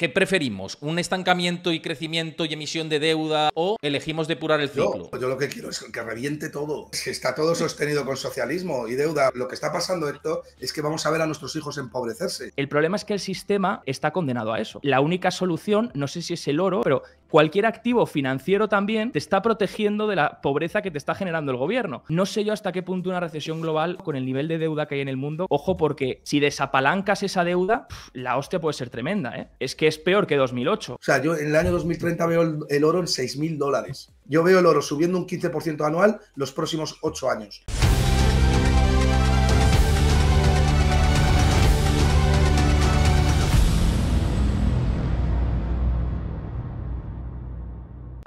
¿Qué preferimos? ¿Un estancamiento y crecimiento y emisión de deuda o elegimos depurar el ciclo? Yo, lo que quiero es que reviente todo. está todo sostenido con socialismo y deuda, lo que está pasando esto es que vamos a ver a nuestros hijos empobrecerse. El problema es que el sistema está condenado a eso. La única solución, no sé si es el oro, pero cualquier activo financiero también te está protegiendo de la pobreza que te está generando el gobierno. No sé yo hasta qué punto una recesión global con el nivel de deuda que hay en el mundo, ojo porque si desapalancas esa deuda, la hostia puede ser tremenda, ¿eh? Es que es peor que 2008. O sea, yo en el año 2030 veo el, el oro en 6.000 dólares. Yo veo el oro subiendo un 15% anual los próximos 8 años.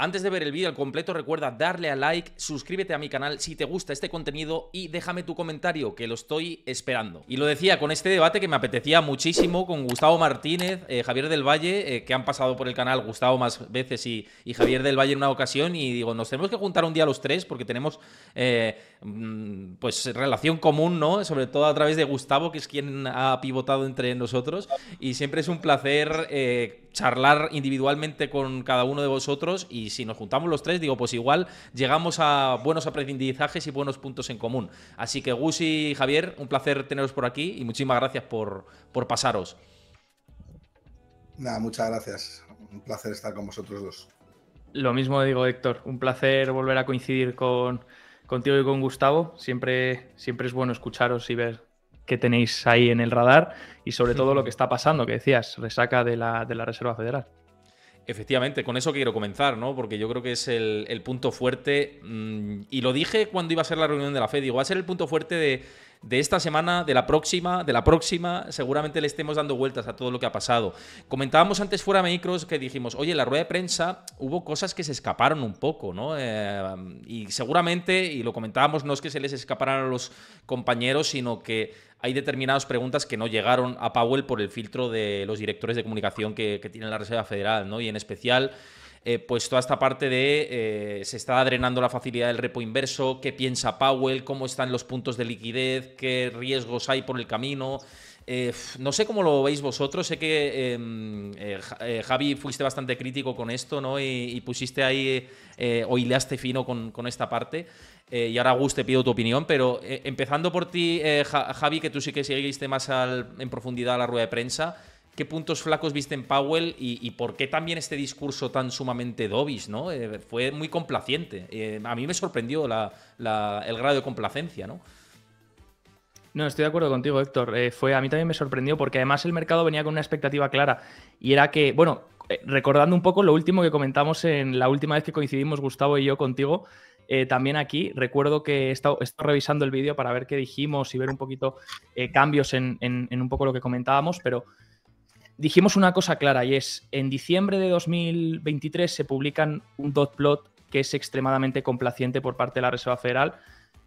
Antes de ver el vídeo al completo, recuerda darle a like, suscríbete a mi canal si te gusta este contenido y déjame tu comentario, que lo estoy esperando. Y lo decía con este debate que me apetecía muchísimo con Gustavo Martínez, eh, Javier del Valle, eh, que han pasado por el canal Gustavo más veces y, Javier del Valle en una ocasión. Y digo, nos tenemos que juntar un día los tres porque tenemos eh, mm, pues relación común, ¿no? Sobre todo a través de Gustavo, que es quien ha pivotado entre nosotros. Y siempre es un placer charlar individualmente con cada uno de vosotros y si nos juntamos los tres, digo, pues igual llegamos a buenos aprendizajes y buenos puntos en común. Así que Gus y Javier, un placer teneros por aquí y muchísimas gracias por, por pasaros. Nada, muchas gracias. Un placer estar con vosotros dos. Lo mismo digo, Héctor. Un placer volver a coincidir con, contigo y con Gustavo. Siempre, siempre es bueno escucharos y ver qué tenéis ahí en el radar y sobre todo lo que está pasando, que decías, resaca de la Reserva Federal. Efectivamente, con eso quiero comenzar, ¿no? Porque yo creo que es el, punto fuerte. Mm, y lo dije cuando iba a ser la reunión de la FED, digo, va a ser el punto fuerte de de esta semana, de la próxima, de la próxima, seguramente le estemos dando vueltas a todo lo que ha pasado. Comentábamos antes fuera de micros que dijimos, oye, en la rueda de prensa hubo cosas que se escaparon un poco, ¿no? Eh, y seguramente, y lo comentábamos, no es que se les escaparan a los compañeros, sino que hay determinadas preguntas que no llegaron a Powell por el filtro de los directores de comunicación que, que tiene la Reserva Federal, ¿no? Y en especial... Eh, pues toda esta parte de eh, se está drenando la facilidad del repo inverso, qué piensa Powell, cómo están los puntos de liquidez, qué riesgos hay por el camino. Eh, no sé cómo lo veis vosotros, sé que em, Javi fuiste bastante crítico con esto, ¿no? Y, pusiste ahí o hilaste fino con, con esta parte. y ahora, Guste te pido tu opinión, pero empezando por ti, Javi, que tú sí que seguiste más en profundidad a la rueda de prensa qué puntos flacos viste en Powell y, por qué también este discurso tan sumamente dovish, ¿no? Eh, fue muy complaciente. Eh, a mí me sorprendió el grado de complacencia, ¿no? No, estoy de acuerdo contigo, Héctor. Eh, fue, a mí también me sorprendió porque además el mercado venía con una expectativa clara y era que, bueno, recordando un poco lo último que comentamos en la última vez que coincidimos Gustavo y yo contigo, también aquí. Recuerdo que he estado, revisando el vídeo para ver qué dijimos y ver un poquito cambios en, un poco lo que comentábamos, pero dijimos una cosa clara y es, en diciembre de 2023 se publican un dot plot que es extremadamente complaciente por parte de la Reserva Federal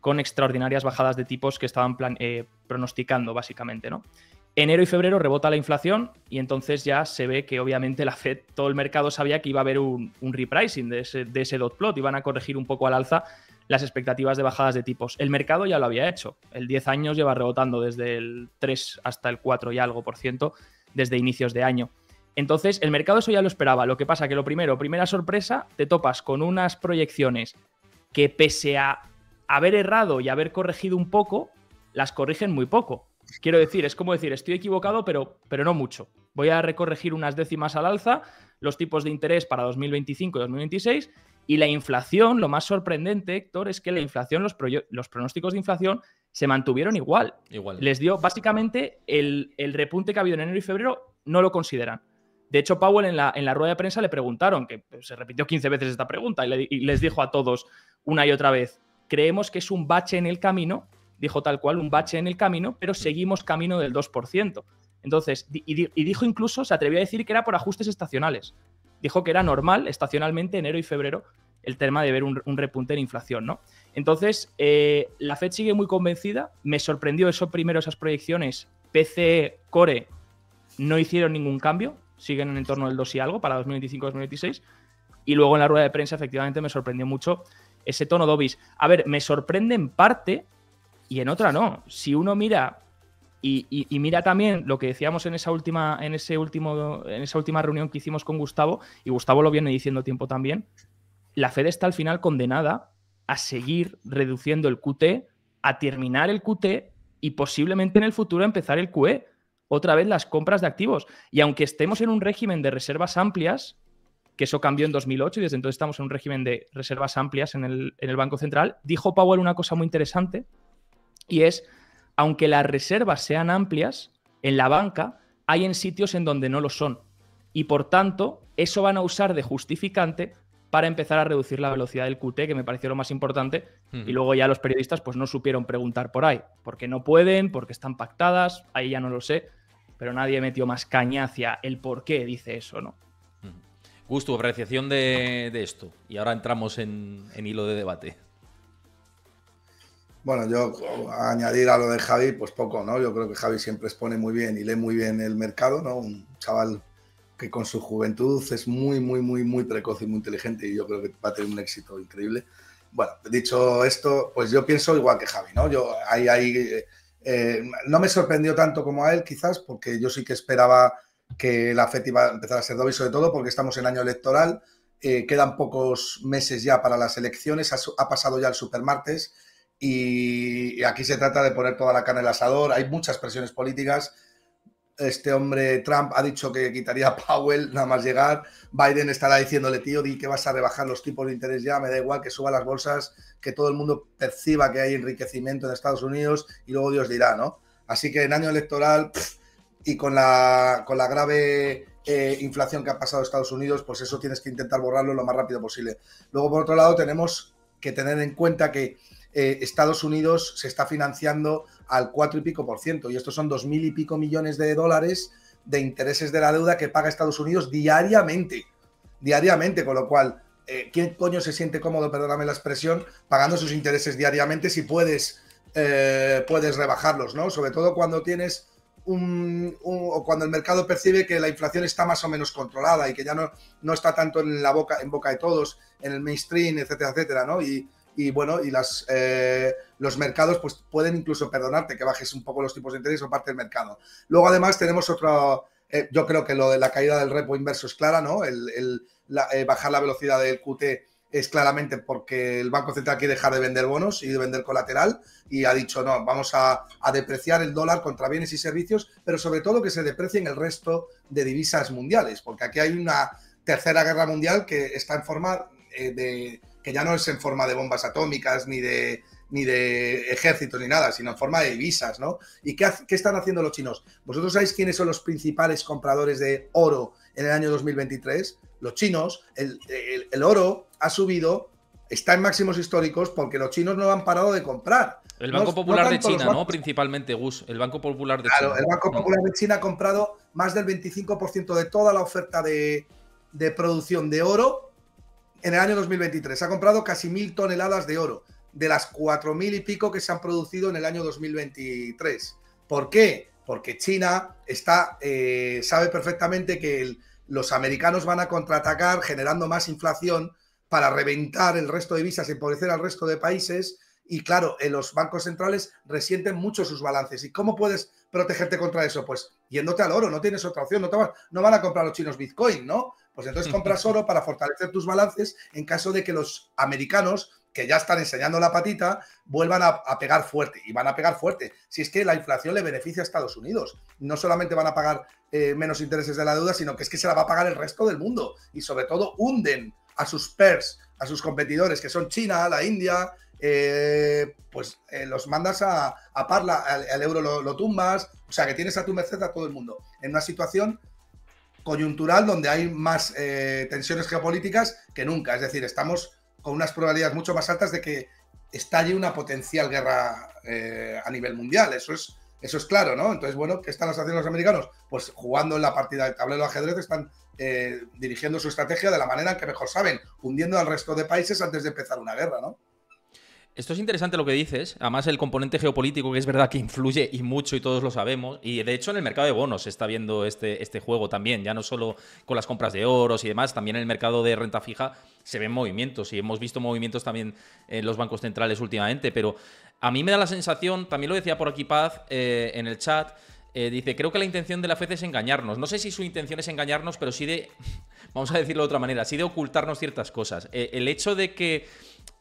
con extraordinarias bajadas de tipos que estaban eh, pronosticando básicamente, ¿no? Enero y febrero rebota la inflación y entonces ya se ve que obviamente la Fed, todo el mercado sabía que iba a haber un, repricing de ese, de ese dot plot, iban a corregir un poco al alza las expectativas de bajadas de tipos. El mercado ya lo había hecho. El 10 años lleva rebotando desde el 3 hasta el 4 y algo por ciento desde inicios de año. Entonces, el mercado eso ya lo esperaba. Lo que pasa que lo primero, primera sorpresa, te topas con unas proyecciones que pese a haber errado y haber corregido un poco, las corrigen muy poco. Quiero decir, es como decir, estoy equivocado, pero, pero no mucho. Voy a recorregir unas décimas al alza los tipos de interés para 2025 y 2026 y la inflación, lo más sorprendente, Héctor, es que la inflación, los, pronósticos de inflación se mantuvieron igual. igual. Les dio básicamente el, repunte que ha habido en enero y febrero, no lo consideran. De hecho, Powell en la, en la rueda de prensa le preguntaron, que se repitió 15 veces esta pregunta, y, y les dijo a todos una y otra vez, creemos que es un bache en el camino dijo tal cual, un bache en el camino, pero mm. seguimos camino del 2%. Entonces, y, dijo incluso, se atrevió a decir que era por ajustes estacionales. Dijo que era normal estacionalmente enero y febrero el tema de ver un, repunte en inflación, ¿no? Entonces, eh, la Fed sigue muy convencida. Me sorprendió eso primero, esas proyecciones. PCE, Core, no hicieron ningún cambio. Siguen en torno del 2 y algo para 2025-2026. Y luego en la rueda de prensa, efectivamente, me sorprendió mucho ese tono Dobis. A ver, me sorprende en parte y en otra no. Si uno mira y, mira también lo que decíamos en esa última, en ese último, en esa última reunión que hicimos con Gustavo, y Gustavo lo viene diciendo tiempo también, la Fed está al final condenada a seguir reduciendo el QT, a terminar el QT y posiblemente en el futuro empezar el QE. Otra vez las compras de activos. Y aunque estemos en un régimen de reservas amplias, que eso cambió en 2008 y desde entonces estamos en un régimen de reservas amplias en el, en el Banco Central, dijo Powell una cosa muy interesante, y es, aunque las reservas sean amplias, en la banca hay en sitios en donde no lo son. Y por tanto, eso van a usar de justificante para empezar a reducir la velocidad del QT, que me pareció lo más importante. Y luego ya los periodistas pues no supieron preguntar por ahí, porque no pueden, porque están pactadas, ahí ya no lo sé, pero nadie metió más caña hacia el por qué dice eso, ¿no? Gusto, apreciación de, esto. Y ahora entramos en hilo de debate. Bueno, yo añadir a lo de Javi, pues poco, ¿no? Yo creo que Javi siempre expone muy bien y lee muy bien el mercado, ¿no? Un chaval que con su juventud es muy, muy, muy, muy precoz y muy inteligente y yo creo que va a tener un éxito increíble. Bueno, dicho esto, pues yo pienso igual que Javi, ¿no? Yo ahí, ahí eh, eh, no me sorprendió tanto como a él, quizás, porque yo sí que esperaba que la FETI iba a empezar a ser doble, sobre todo porque estamos en año electoral, eh, quedan pocos meses ya para las elecciones, ha, ha pasado ya el supermartes y aquí se trata de poner toda la carne al asador. Hay muchas presiones políticas. Este hombre Trump ha dicho que quitaría a Powell nada más llegar. Biden estará diciéndole, tío, di que vas a rebajar los tipos de interés ya, me da igual que suba las bolsas, que todo el mundo perciba que hay enriquecimiento en Estados Unidos y luego Dios dirá, ¿no? Así que en año electoral y con la, con la grave eh, inflación que ha pasado Estados Unidos, pues eso tienes que intentar borrarlo lo más rápido posible. Luego, por otro lado, tenemos que tener en cuenta que eh, Estados Unidos se está financiando al cuatro y pico por ciento. Y estos son dos mil y pico millones de dólares de intereses de la deuda que paga Estados Unidos diariamente. Diariamente, con lo cual, eh, ¿quién coño se siente cómodo, perdóname la expresión, pagando sus intereses diariamente si puedes, eh, puedes rebajarlos, ¿no? Sobre todo cuando tienes un, o cuando el mercado percibe que la inflación está más o menos controlada y que ya no, no está tanto en la boca, en boca de todos, en el mainstream, etcétera, etcétera, ¿no? Y, y bueno, y las, eh, los mercados pues pueden incluso perdonarte que bajes un poco los tipos de interés o parte del mercado. Luego además tenemos otro, eh, yo creo que lo de la caída del repo inverso es clara, ¿no? El, eh, bajar la velocidad del QT es claramente porque el Banco Central quiere dejar de vender bonos y de vender colateral y ha dicho, no, vamos a, depreciar el dólar contra bienes y servicios, pero sobre todo que se deprecien el resto de divisas mundiales, porque aquí hay una tercera guerra mundial que está en forma de que ya no es en forma de bombas atómicas ni de, ni de ejércitos ni nada, sino en forma de divisas, ¿no? ¿Y qué, están haciendo los chinos? ¿Vosotros sabéis quiénes son los principales compradores de oro en el año 2023? Los chinos, el, oro ha subido, está en máximos históricos porque los chinos no han parado de comprar. El Banco Popular de China, ¿no? Principalmente, Gus. El Banco Popular de China. el Banco Popular de China ha comprado más del 25% de toda la oferta de, de producción de oro en el año 2023. Ha comprado casi mil toneladas de oro, de las cuatro mil y pico que se han producido en el año 2023. ¿Por qué? Porque China está, eh, sabe perfectamente que los americanos van a contraatacar generando más inflación para reventar el resto de visas, empobrecer al resto de países. Y claro, eh, los bancos centrales resienten mucho sus balances. ¿Y cómo puedes protegerte contra eso? Pues yéndote al oro, no tienes otra opción, no, te no van a comprar los chinos Bitcoin, ¿no? Pues entonces compras oro para fortalecer tus balances en caso de que los americanos, que ya están enseñando la patita, vuelvan a, pegar fuerte. Y van a pegar fuerte. Si es que la inflación le beneficia a Estados Unidos. No solamente van a pagar eh, menos intereses de la deuda, sino que es que se la va a pagar el resto del mundo. Y sobre todo hunden a sus pers a sus competidores, que son China, la India, eh, pues eh, los mandas a, a Parla, al, euro lo, tumbas, o sea que tienes a tu merced a todo el mundo. En una situación coyuntural donde hay más eh, tensiones geopolíticas que nunca, es decir, estamos con unas probabilidades mucho más altas de que estalle una potencial guerra a nivel mundial, eso es, eso es claro, ¿no? Entonces, bueno, ¿qué están haciendo los americanos? Pues jugando en la partida de tablero de ajedrez están dirigiendo su estrategia de la manera en que mejor saben, hundiendo al resto de países antes de empezar una guerra, ¿no? Esto es interesante lo que dices, además el componente geopolítico que es verdad que influye y mucho y todos lo sabemos, y de hecho en el mercado de bonos se está viendo este, este juego también, ya no solo con las compras de oros y demás, también en el mercado de renta fija se ven movimientos y hemos visto movimientos también en los bancos centrales últimamente, pero a mí me da la sensación, también lo decía por aquí Paz eh, en el chat, eh, dice, creo que la intención de la FED es engañarnos. No sé si su intención es engañarnos, pero sí de, vamos a decirlo de otra manera, sí de ocultarnos ciertas cosas. Eh, el hecho de que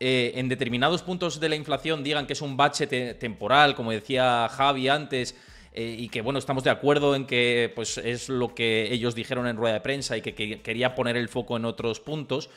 eh, en determinados puntos de la inflación digan que es un bache temporal, como decía Javi antes, eh, y que bueno, estamos de acuerdo en que pues, es lo que ellos dijeron en rueda de prensa y que, quería poner el foco en otros puntos.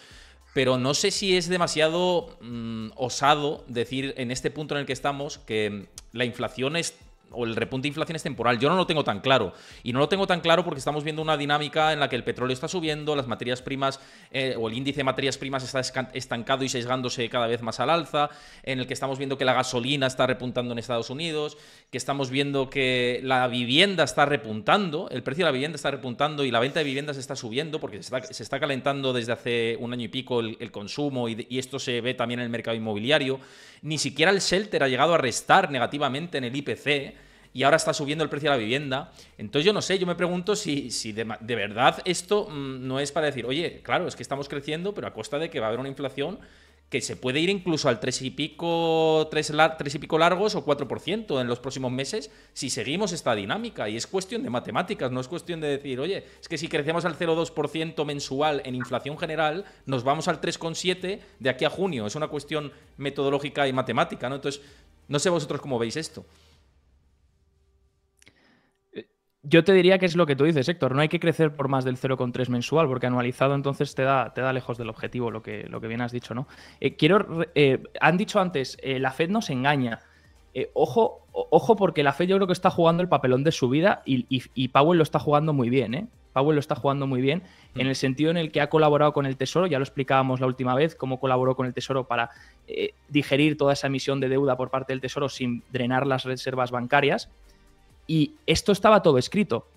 Pero no sé si es demasiado mm, osado decir en este punto en el que estamos que la inflación es o el repunte de inflación es temporal. Yo no lo tengo tan claro. Y no lo tengo tan claro porque estamos viendo una dinámica en la que el petróleo está subiendo, las materias primas eh, o el índice de materias primas está estancado y sesgándose cada vez más al alza, en el que estamos viendo que la gasolina está repuntando en Estados Unidos, que estamos viendo que la vivienda está repuntando, el precio de la vivienda está repuntando y la venta de viviendas está subiendo porque se está, calentando desde hace un año y pico el, consumo y, y esto se ve también en el mercado inmobiliario. Ni siquiera el shelter ha llegado a restar negativamente en el IPC y ahora está subiendo el precio de la vivienda. Entonces yo no sé, yo me pregunto si, si de, verdad esto mm, no es para decir, oye, claro, es que estamos creciendo, pero a costa de que va a haber una inflación que se puede ir incluso al 3 y pico, tres y pico largos o 4% en los próximos meses si seguimos esta dinámica. Y es cuestión de matemáticas, no es cuestión de decir, oye, es que si crecemos al 0,2% mensual en inflación general, nos vamos al 3,7% de aquí a junio. Es una cuestión metodológica y matemática, ¿no? Entonces, no sé vosotros cómo veis esto. Yo te diría que es lo que tú dices, Héctor. No hay que crecer por más del 0,3 mensual, porque anualizado entonces te da, te da lejos del objetivo, lo que, lo que bien has dicho, ¿no? Eh, quiero. Eh, han dicho antes, eh, la Fed nos engaña. ojo, ojo, porque la Fed yo creo que está jugando el papelón de su vida y, y, Powell lo está jugando muy bien, ¿eh? Powell lo está jugando muy bien, en el sentido en el que ha colaborado con el Tesoro, ya lo explicábamos la última vez, cómo colaboró con el Tesoro para digerir toda esa emisión de deuda por parte del Tesoro sin drenar las reservas bancarias, y esto estaba todo escrito.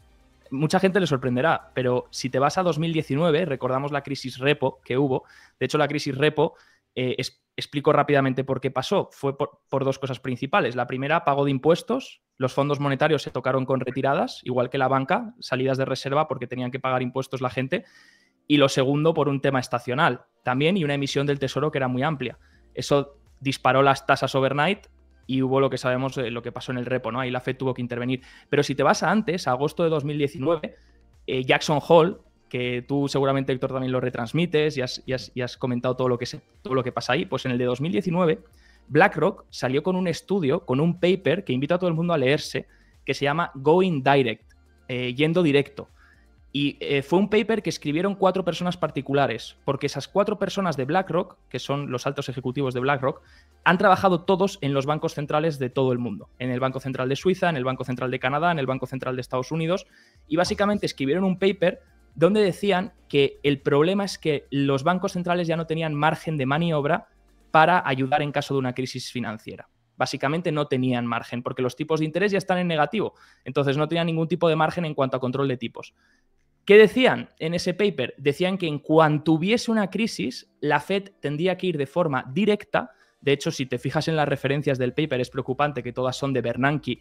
Mucha gente le sorprenderá, pero si te vas a 2019, recordamos la crisis repo que hubo. De hecho, la crisis repo, eh, explico rápidamente por qué pasó. Fue por dos cosas principales. La primera, pago de impuestos. Los fondos monetarios se tocaron con retiradas, igual que la banca, salidas de reserva porque tenían que pagar impuestos la gente. Y lo segundo, por un tema estacional también y una emisión del Tesoro que era muy amplia. Eso disparó las tasas overnight y hubo lo que sabemos, eh, lo que pasó en el repo, ¿no? Ahí la FED tuvo que intervenir. Pero si te vas a antes, a agosto de 2019, eh, Jackson hall que tú seguramente, Víctor, también lo retransmites y has, comentado todo lo, que todo lo que pasa ahí, pues en el de 2019, BlackRock salió con un estudio, con un paper que invita a todo el mundo a leerse, que se llama Going Direct, eh, yendo directo y eh, fue un paper que escribieron cuatro personas particulares, porque esas cuatro personas de BlackRock, que son los altos ejecutivos de BlackRock, han trabajado todos en los bancos centrales de todo el mundo, en el Banco Central de Suiza, en el Banco Central de Canadá, en el Banco Central de Estados Unidos, y básicamente escribieron un paper donde decían que el problema es que los bancos centrales ya no tenían margen de maniobra para ayudar en caso de una crisis financiera. Básicamente no tenían margen porque los tipos de interés ya están en negativo, entonces no tenían ningún tipo de margen en cuanto a control de tipos. ¿Qué decían en ese paper? Decían que en cuanto hubiese una crisis, la Fed tendría que ir de forma directa. De hecho, si te fijas en las referencias del paper, es preocupante que todas son de Bernanke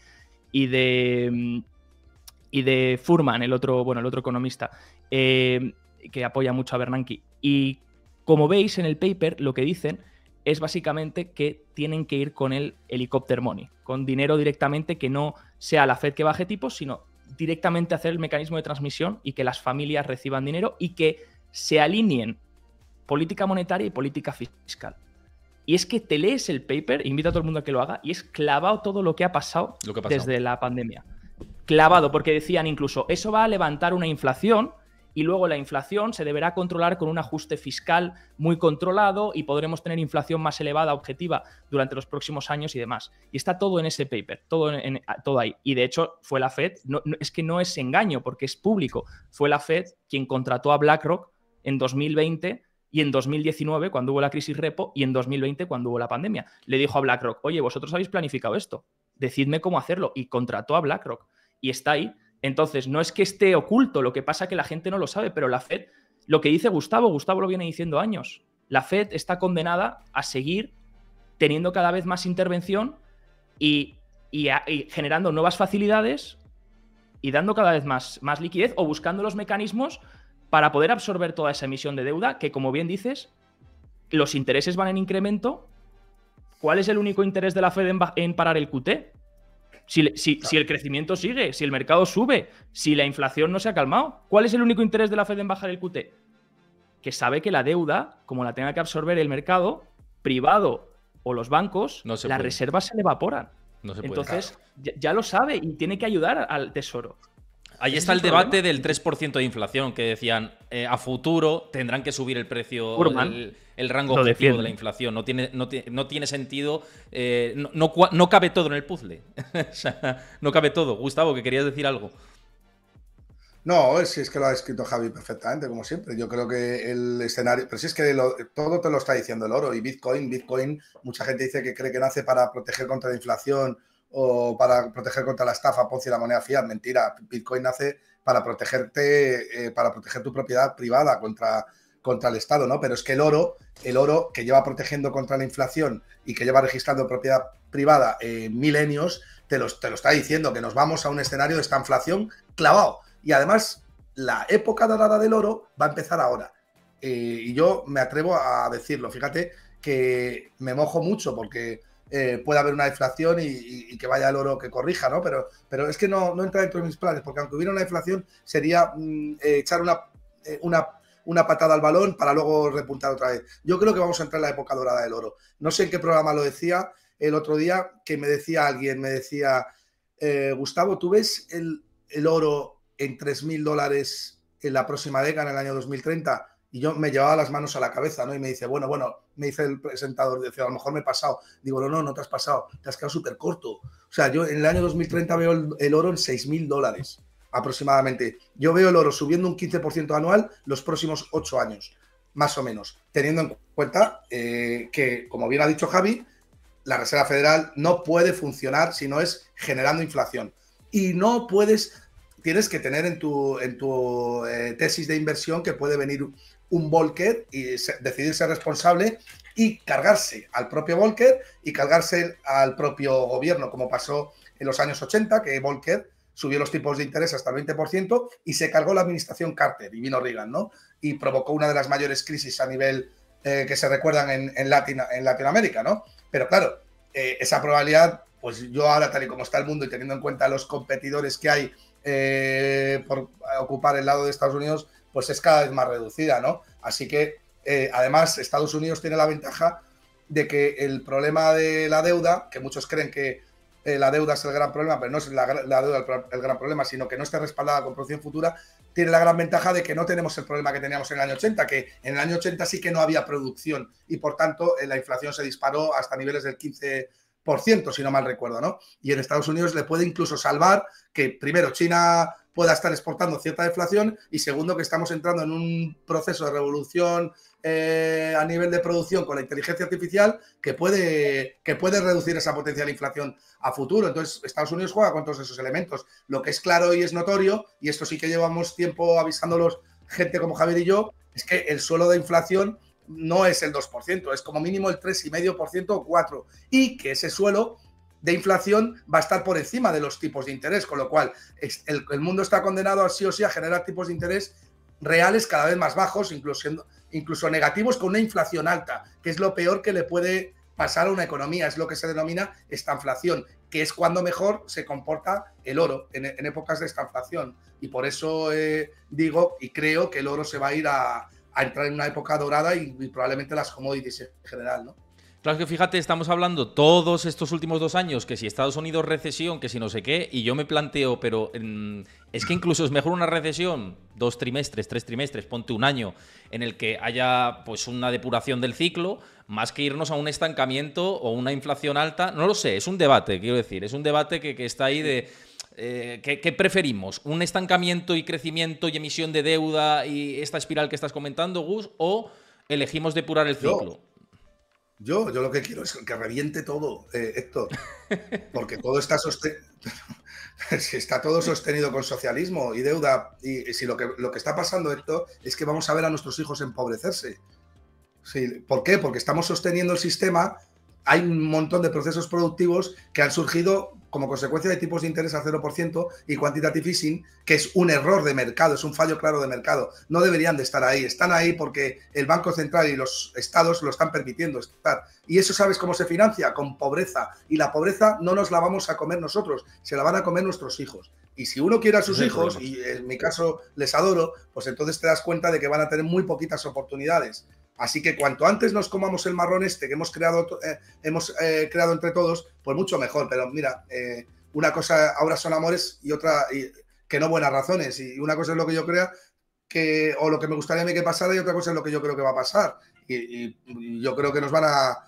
y de, mm, y de Furman, el otro, bueno, el otro economista, eh, que apoya mucho a Bernanke. Y como veis en el paper, lo que dicen es básicamente que tienen que ir con el helicóptero money, con dinero directamente que no sea la Fed que baje tipos, sino directamente hacer el mecanismo de transmisión y que las familias reciban dinero y que se alineen política monetaria y política fiscal. Y es que te lees el paper, invito a todo el mundo a que lo haga, y es clavado todo lo que ha pasado, lo que ha pasado. desde la pandemia. Clavado, porque decían incluso, eso va a levantar una inflación y luego la inflación se deberá controlar con un ajuste fiscal muy controlado y podremos tener inflación más elevada objetiva durante los próximos años y demás. Y está todo en ese paper, todo, en, todo ahí. Y de hecho fue la Fed, es que no es engaño porque es público, fue la Fed quien contrató a BlackRock en 2020 y en 2019 cuando hubo la crisis repo y en 2020 cuando hubo la pandemia. Le dijo a BlackRock, oye, vosotros habéis planificado esto, decidme cómo hacerlo y contrató a BlackRock y está ahí. Entonces, no es que esté oculto, lo que pasa es que la gente no lo sabe, pero la Fed, lo que dice Gustavo, Gustavo lo viene diciendo años, la Fed está condenada a seguir teniendo cada vez más intervención y, generando nuevas facilidades y dando cada vez más, más liquidez o buscando los mecanismos para poder absorber toda esa emisión de deuda que, como bien dices, los intereses van en incremento. ¿Cuál es el único interés de la Fed en parar el QT? Si, el crecimiento sigue, si el mercado sube, si la inflación no se ha calmado, ¿cuál es el único interés de la Fed en bajar el QT? Que sabe que la deuda, como la tenga que absorber el mercado privado o los bancos, las reservas se le evaporan. Entonces, ya, lo sabe y tiene que ayudar al tesoro. Ahí está el debate del 3% de inflación que decían eh, a futuro tendrán que subir el precio. del el rango objetivo de la inflación. No tiene, no, tiene sentido. Eh, no, no, cabe todo en el puzzle. no cabe todo. Gustavo, que querías decir algo. No, si es que lo ha escrito Javi perfectamente, como siempre. Yo creo que el escenario, pero si es que todo te lo está diciendo el oro y Bitcoin, Bitcoin, mucha gente dice que cree que nace para proteger contra la inflación o para proteger contra la estafa, Ponzi y la moneda fiat. Mentira, Bitcoin nace para protegerte, eh, para proteger tu propiedad privada contra contra el Estado, ¿no? Pero es que el oro, el oro que lleva protegiendo contra la inflación y que lleva registrando propiedad privada eh, milenios, te lo, te lo está diciendo, que nos vamos a un escenario de esta inflación clavado. Y además, la época dorada del oro va a empezar ahora. Eh, y yo me atrevo a decirlo, fíjate que me mojo mucho porque eh, puede haber una inflación y, que vaya el oro que corrija, ¿no? Pero, pero es que no, entra dentro de mis planes, porque aunque hubiera una inflación sería mm, echar una, una una patada al balón para luego repuntar otra vez. Yo creo que vamos a entrar en la época dorada del oro. No sé en qué programa lo decía el otro día, que me decía alguien, me decía, eh, Gustavo, ¿tú ves el, oro en 3.000 dólares en la próxima década, en el año 2030? Y yo me llevaba las manos a la cabeza, ¿no? Y me dice, bueno, bueno, me dice el presentador, decía a lo mejor me he pasado. Digo, no, no, no te has pasado, te has quedado súper corto. O sea, yo en el año 2030 veo el, el oro en 6.000 dólares aproximadamente. Yo veo el oro subiendo un 15% anual los próximos 8 años, más o menos, teniendo en cuenta eh, que, como bien ha dicho Javi, la Reserva Federal no puede funcionar si no es generando inflación. Y no puedes, tienes que tener en tu, en tu eh, tesis de inversión que puede venir un Volcker y decidirse decidir ser responsable y cargarse al propio Volcker y cargarse al propio gobierno, como pasó en los años 80, que Volcker subió los tipos de interés hasta el 20% y se cargó la administración Carter divino Reagan, ¿no? Y provocó una de las mayores crisis a nivel eh, que se recuerdan en, en Latinoamérica, ¿no? Pero claro, eh, esa probabilidad, pues yo ahora, tal y como está el mundo y teniendo en cuenta los competidores que hay eh, por ocupar el lado de Estados Unidos, pues es cada vez más reducida, ¿no? Así que, además, Estados Unidos tiene la ventaja de que el problema de la deuda, que muchos creen que eh, la deuda es el gran problema, pero no es la, deuda el, gran problema, sino que no está respaldada con producción futura, tiene la gran ventaja de que no tenemos el problema que teníamos en el año 80, que en el año 80 sí que no había producción y por tanto eh, la inflación se disparó hasta niveles del 15%, si no mal recuerdo, ¿no? Y en Estados Unidos le puede incluso salvar que primero China pueda estar exportando cierta deflación y segundo que estamos entrando en un proceso de revolución eh, a nivel de producción con la inteligencia artificial que puede, que puede reducir esa potencial inflación a futuro. Entonces, Estados Unidos juega con todos esos elementos. Lo que es claro y es notorio, y esto sí que llevamos tiempo avisándolos gente como Javier y yo, es que el suelo de inflación no es el 2%, es como mínimo el 3,5% o 4%, y que ese suelo de inflación va a estar por encima de los tipos de interés, con lo cual el, el mundo está condenado a sí o sí a generar tipos de interés reales cada vez más bajos, incluso, incluso negativos, con una inflación alta, que es lo peor que le puede pasar a una economía, es lo que se denomina estanflación, que es cuando mejor se comporta el oro en, épocas de estanflación. Y por eso eh, digo y creo que el oro se va a ir a, entrar en una época dorada y, y probablemente las commodities en general, ¿no? Claro que fíjate, estamos hablando todos estos últimos dos años que si Estados Unidos recesión, que si no sé qué, y yo me planteo, pero mm, es que incluso es mejor una recesión, dos trimestres, tres trimestres, ponte un año, en el que haya pues una depuración del ciclo, más que irnos a un estancamiento o una inflación alta, no lo sé, es un debate, quiero decir, es un debate que, está ahí de... Eh, ¿qué, preferimos? ¿Un estancamiento y crecimiento y emisión de deuda y esta espiral que estás comentando, Gus? ¿O elegimos depurar el ciclo? Yo, yo lo que quiero es que reviente todo, esto, eh, Héctor, porque todo está sostenido. está todo sostenido con socialismo y deuda, y, si lo que, lo que está pasando, Héctor, es que vamos a ver a nuestros hijos empobrecerse. ¿Por qué? Porque estamos sosteniendo el sistema, hay un montón de procesos productivos que han surgido como consecuencia de tipos de interés al 0% y quantitative easing, que es un error de mercado, es un fallo claro de mercado. No deberían de estar ahí, están ahí porque el Banco Central y los estados lo están permitiendo estar. Y eso sabes cómo se financia, con pobreza. Y la pobreza no nos la vamos a comer nosotros, se la van a comer nuestros hijos. Y si uno quiere a sus hijos, y en mi caso les adoro, pues entonces te das cuenta de que van a tener muy poquitas oportunidades. Así que cuanto antes nos comamos el marrón este que hemos creado, eh, hemos, eh, creado entre todos, pues mucho mejor. Pero mira, eh, una cosa ahora son amores y otra que no buenas razones. Y una cosa es lo que yo crea que, o lo que me gustaría que pasara y otra cosa es lo que yo creo que va a pasar. Y, yo creo que nos van a,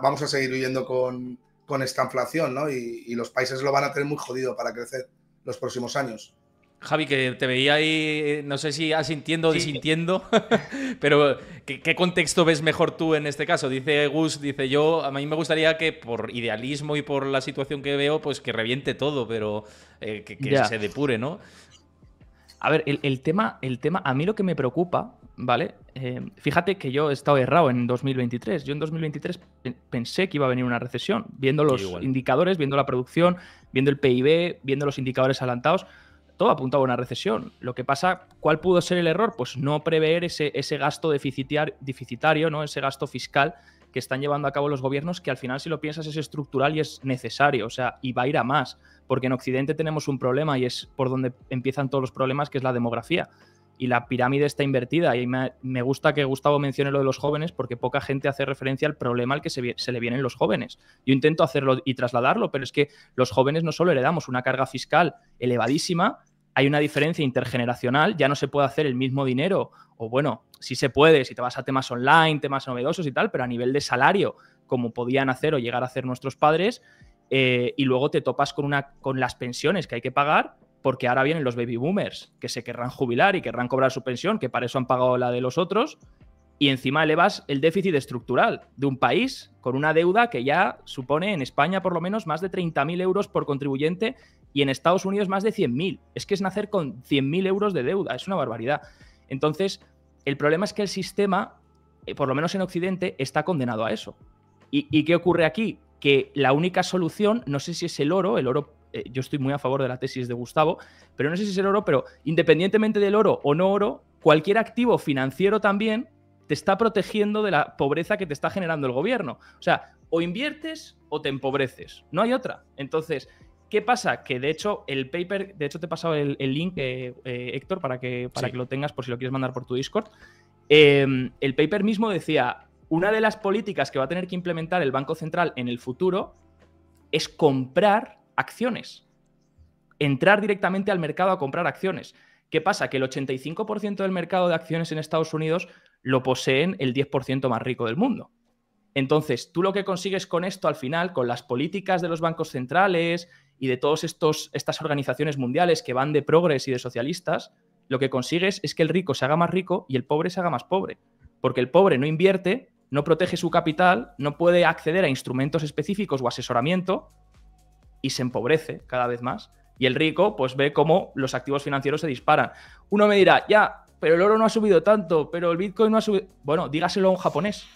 vamos a seguir viviendo con, con esta inflación, ¿no? y los países lo van a tener muy jodido para crecer los próximos años. Javi, que te veía ahí, eh, no sé si asintiendo o disintiendo, pero ¿qué, contexto ves mejor tú en este caso? Dice Gus, dice yo, a mí me gustaría que por idealismo y por la situación que veo, pues que reviente todo, pero eh, que, se depure, ¿no? A ver, el, tema, el tema, a mí lo que me preocupa, ¿vale? Eh, fíjate que yo he estado errado en 2023. Yo en 2023 pensé que iba a venir una recesión, viendo los indicadores, viendo la producción, viendo el PIB, viendo los indicadores adelantados todo apunta a una recesión. Lo que pasa, ¿cuál pudo ser el error? Pues no prever ese, ese gasto deficitario, ¿no? ese gasto fiscal que están llevando a cabo los gobiernos, que al final, si lo piensas, es estructural y es necesario, o sea, y va a ir a más, porque en Occidente tenemos un problema y es por donde empiezan todos los problemas, que es la demografía y la pirámide está invertida. Y me, gusta que Gustavo mencione lo de los jóvenes porque poca gente hace referencia al problema al que se, le vienen los jóvenes. Yo intento hacerlo y trasladarlo, pero es que los jóvenes no solo heredamos una carga fiscal elevadísima, hay una diferencia intergeneracional, ya no se puede hacer el mismo dinero, o bueno, sí se puede, si te vas a temas online, temas novedosos y tal, pero a nivel de salario, como podían hacer o llegar a hacer nuestros padres, eh, y luego te topas con, una, con las pensiones que hay que pagar porque ahora vienen los baby boomers que se querrán jubilar y querrán cobrar su pensión, que para eso han pagado la de los otros, y encima elevas el déficit estructural de un país con una deuda que ya supone en España por lo menos más de 30.000 euros por contribuyente y en Estados Unidos más de 100.000. Es que es nacer con 100.000 euros de deuda, es una barbaridad. Entonces, el problema es que el sistema, eh, por lo menos en Occidente, está condenado a eso. ¿Y, y qué ocurre aquí? Que la única solución, no sé si es el oro, el oro eh, yo estoy muy a favor de la tesis de Gustavo, pero no sé si es el oro, pero independientemente del oro o no oro, cualquier activo financiero también te está protegiendo de la pobreza que te está generando el gobierno. O sea, o inviertes o te empobreces. No hay otra. Entonces, ¿Qué pasa? Que de hecho el paper, de hecho te he pasado el, link, eh, eh, Héctor, para, que, para que lo tengas por si lo quieres mandar por tu Discord. Em, el paper mismo decía, una de las políticas que va a tener que implementar el Banco Central en el futuro es comprar acciones. Entrar directamente al mercado a comprar acciones. ¿Qué pasa? Que el 85% del mercado de acciones en Estados Unidos lo poseen el 10% más rico del mundo. Entonces, tú lo que consigues con esto al final, con las políticas de los bancos centrales y de todas estas organizaciones mundiales que van de progres y de socialistas, lo que consigues es que el rico se haga más rico y el pobre se haga más pobre. Porque el pobre no invierte, no protege su capital, no puede acceder a instrumentos específicos o asesoramiento y se empobrece cada vez más. Y el rico, pues ve cómo los activos financieros se disparan. Uno me dirá, ya, pero el oro no ha subido tanto, pero el Bitcoin no ha subido. Bueno, dígaselo a un japonés.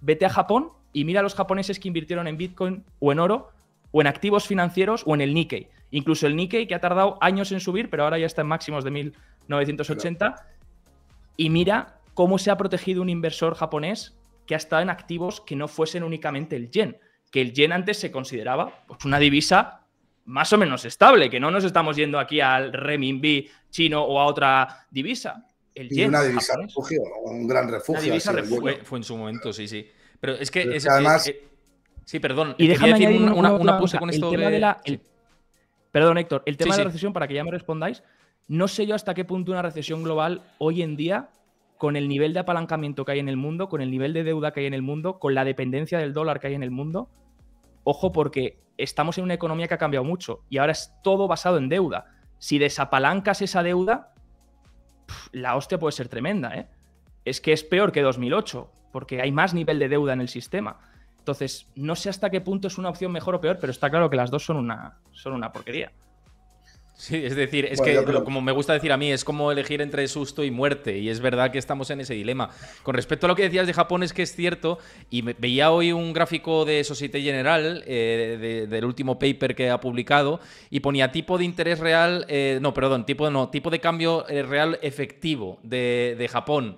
Vete a Japón y mira a los japoneses que invirtieron en Bitcoin o en oro o en activos financieros o en el Nikkei. Incluso el Nikkei que ha tardado años en subir, pero ahora ya está en máximos de 1980. Y mira cómo se ha protegido un inversor japonés que ha estado en activos que no fuesen únicamente el yen que el yen antes se consideraba pues, una divisa más o menos estable, que no nos estamos yendo aquí al renminbi chino o a otra divisa. El yen, y una divisa refugio, un gran refugio. Una divisa fue, en su momento, sí, sí. Pero es que... Es, además... Eh, sí, perdón. Y déjame decir una, una, con esto el de... perdón, Héctor. El tema de la recesión, para que ya me respondáis, no sé yo hasta qué punto una recesión global hoy en día con el nivel de apalancamiento que hay en el mundo, con el nivel de deuda que hay en el mundo, con la dependencia del dólar que hay en el mundo, ojo porque estamos en una economía que ha cambiado mucho y ahora es todo basado en deuda. Si desapalancas esa deuda, la hostia puede ser tremenda, ¿eh? Es que es peor que 2008, porque hay más nivel de deuda en el sistema. Entonces, no sé hasta qué punto es una opción mejor o peor, pero está claro que las dos son una, son una porquería. Sí, es decir, es que como me gusta decir a mí, es como elegir entre susto y muerte, y es verdad que estamos en ese dilema. Con respecto a lo que decías de Japón, es que es cierto, y veía hoy un gráfico de Societe General, eh, del último paper que ha publicado, y ponía tipo de interés real, eh, no, perdón, tipo, no, tipo de cambio eh, real efectivo de, de Japón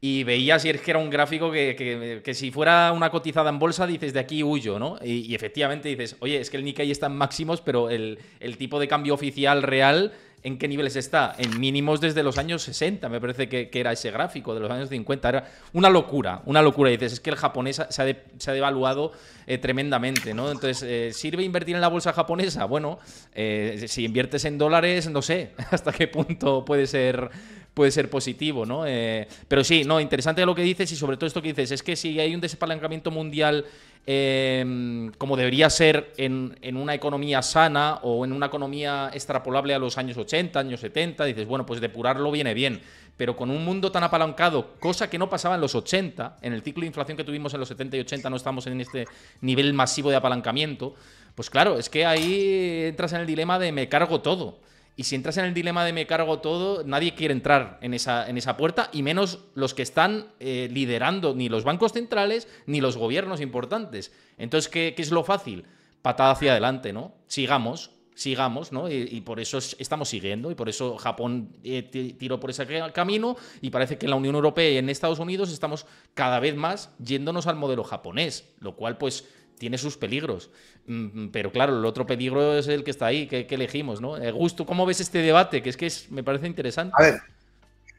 y veías si es que era un gráfico que, si fuera una cotizada en bolsa dices de aquí huyo, ¿no? Y, efectivamente dices, oye, es que el Nikkei está en máximos, pero el, tipo de cambio oficial real, ¿en qué niveles está? En mínimos desde los años 60, me parece que, era ese gráfico, de los años 50. Era una locura, una locura. dices, es que el japonés se ha, devaluado eh, tremendamente, ¿no? Entonces, eh, ¿sirve invertir en la bolsa japonesa? Bueno, eh, si inviertes en dólares, no sé hasta qué punto puede ser puede ser positivo, ¿no? Eh, pero sí, no, interesante lo que dices y sobre todo esto que dices, es que si hay un desapalancamiento mundial em, como debería ser en, en, una economía sana o en una economía extrapolable a los años 80, años 70, dices, bueno, pues depurarlo viene bien, pero con un mundo tan apalancado, cosa que no pasaba en los 80, en el ciclo de inflación que tuvimos en los 70 y 80 no estamos en este nivel masivo de apalancamiento, pues claro, es que ahí entras en el dilema de me cargo todo. Y si entras en el dilema de me cargo todo, nadie quiere entrar en esa, en esa puerta, y menos los que están eh, liderando ni los bancos centrales ni los gobiernos importantes. Entonces, ¿qué, es lo fácil? Patada hacia adelante, ¿no? Sigamos, sigamos, ¿no? Y, por eso estamos siguiendo, y por eso Japón eh, tiró por ese camino, y parece que en la Unión Europea y en Estados Unidos estamos cada vez más yéndonos al modelo japonés, lo cual, pues, tiene sus peligros. Mm, mm, pero claro, el otro peligro es el que está ahí, que, elegimos, ¿no? Eh, Gusto, ¿cómo ves este debate? Que es que es, me parece interesante. A ver,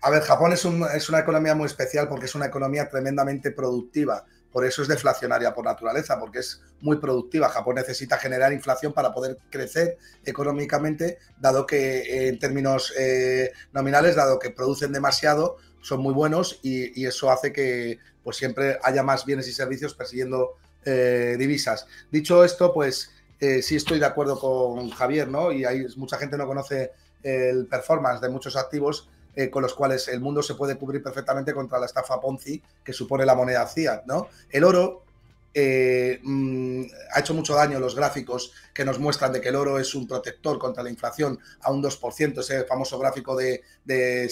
a ver Japón es, una economía muy especial porque es una economía tremendamente productiva. Por eso es deflacionaria por naturaleza, porque es muy productiva. Japón necesita generar inflación para poder crecer económicamente, dado que eh, en términos eh, nominales, dado que producen demasiado, son muy buenos y, eso hace que pues siempre haya más bienes y servicios persiguiendo eh, divisas. Dicho esto, pues eh, sí estoy de acuerdo con Javier, ¿no? Y hay mucha gente no conoce el performance de muchos activos eh, con los cuales el mundo se puede cubrir perfectamente contra la estafa Ponzi que supone la moneda fiat, ¿no? El oro mm, ha hecho mucho daño los gráficos que nos muestran de que el oro es un protector contra la inflación a un 2%, ese famoso gráfico de, de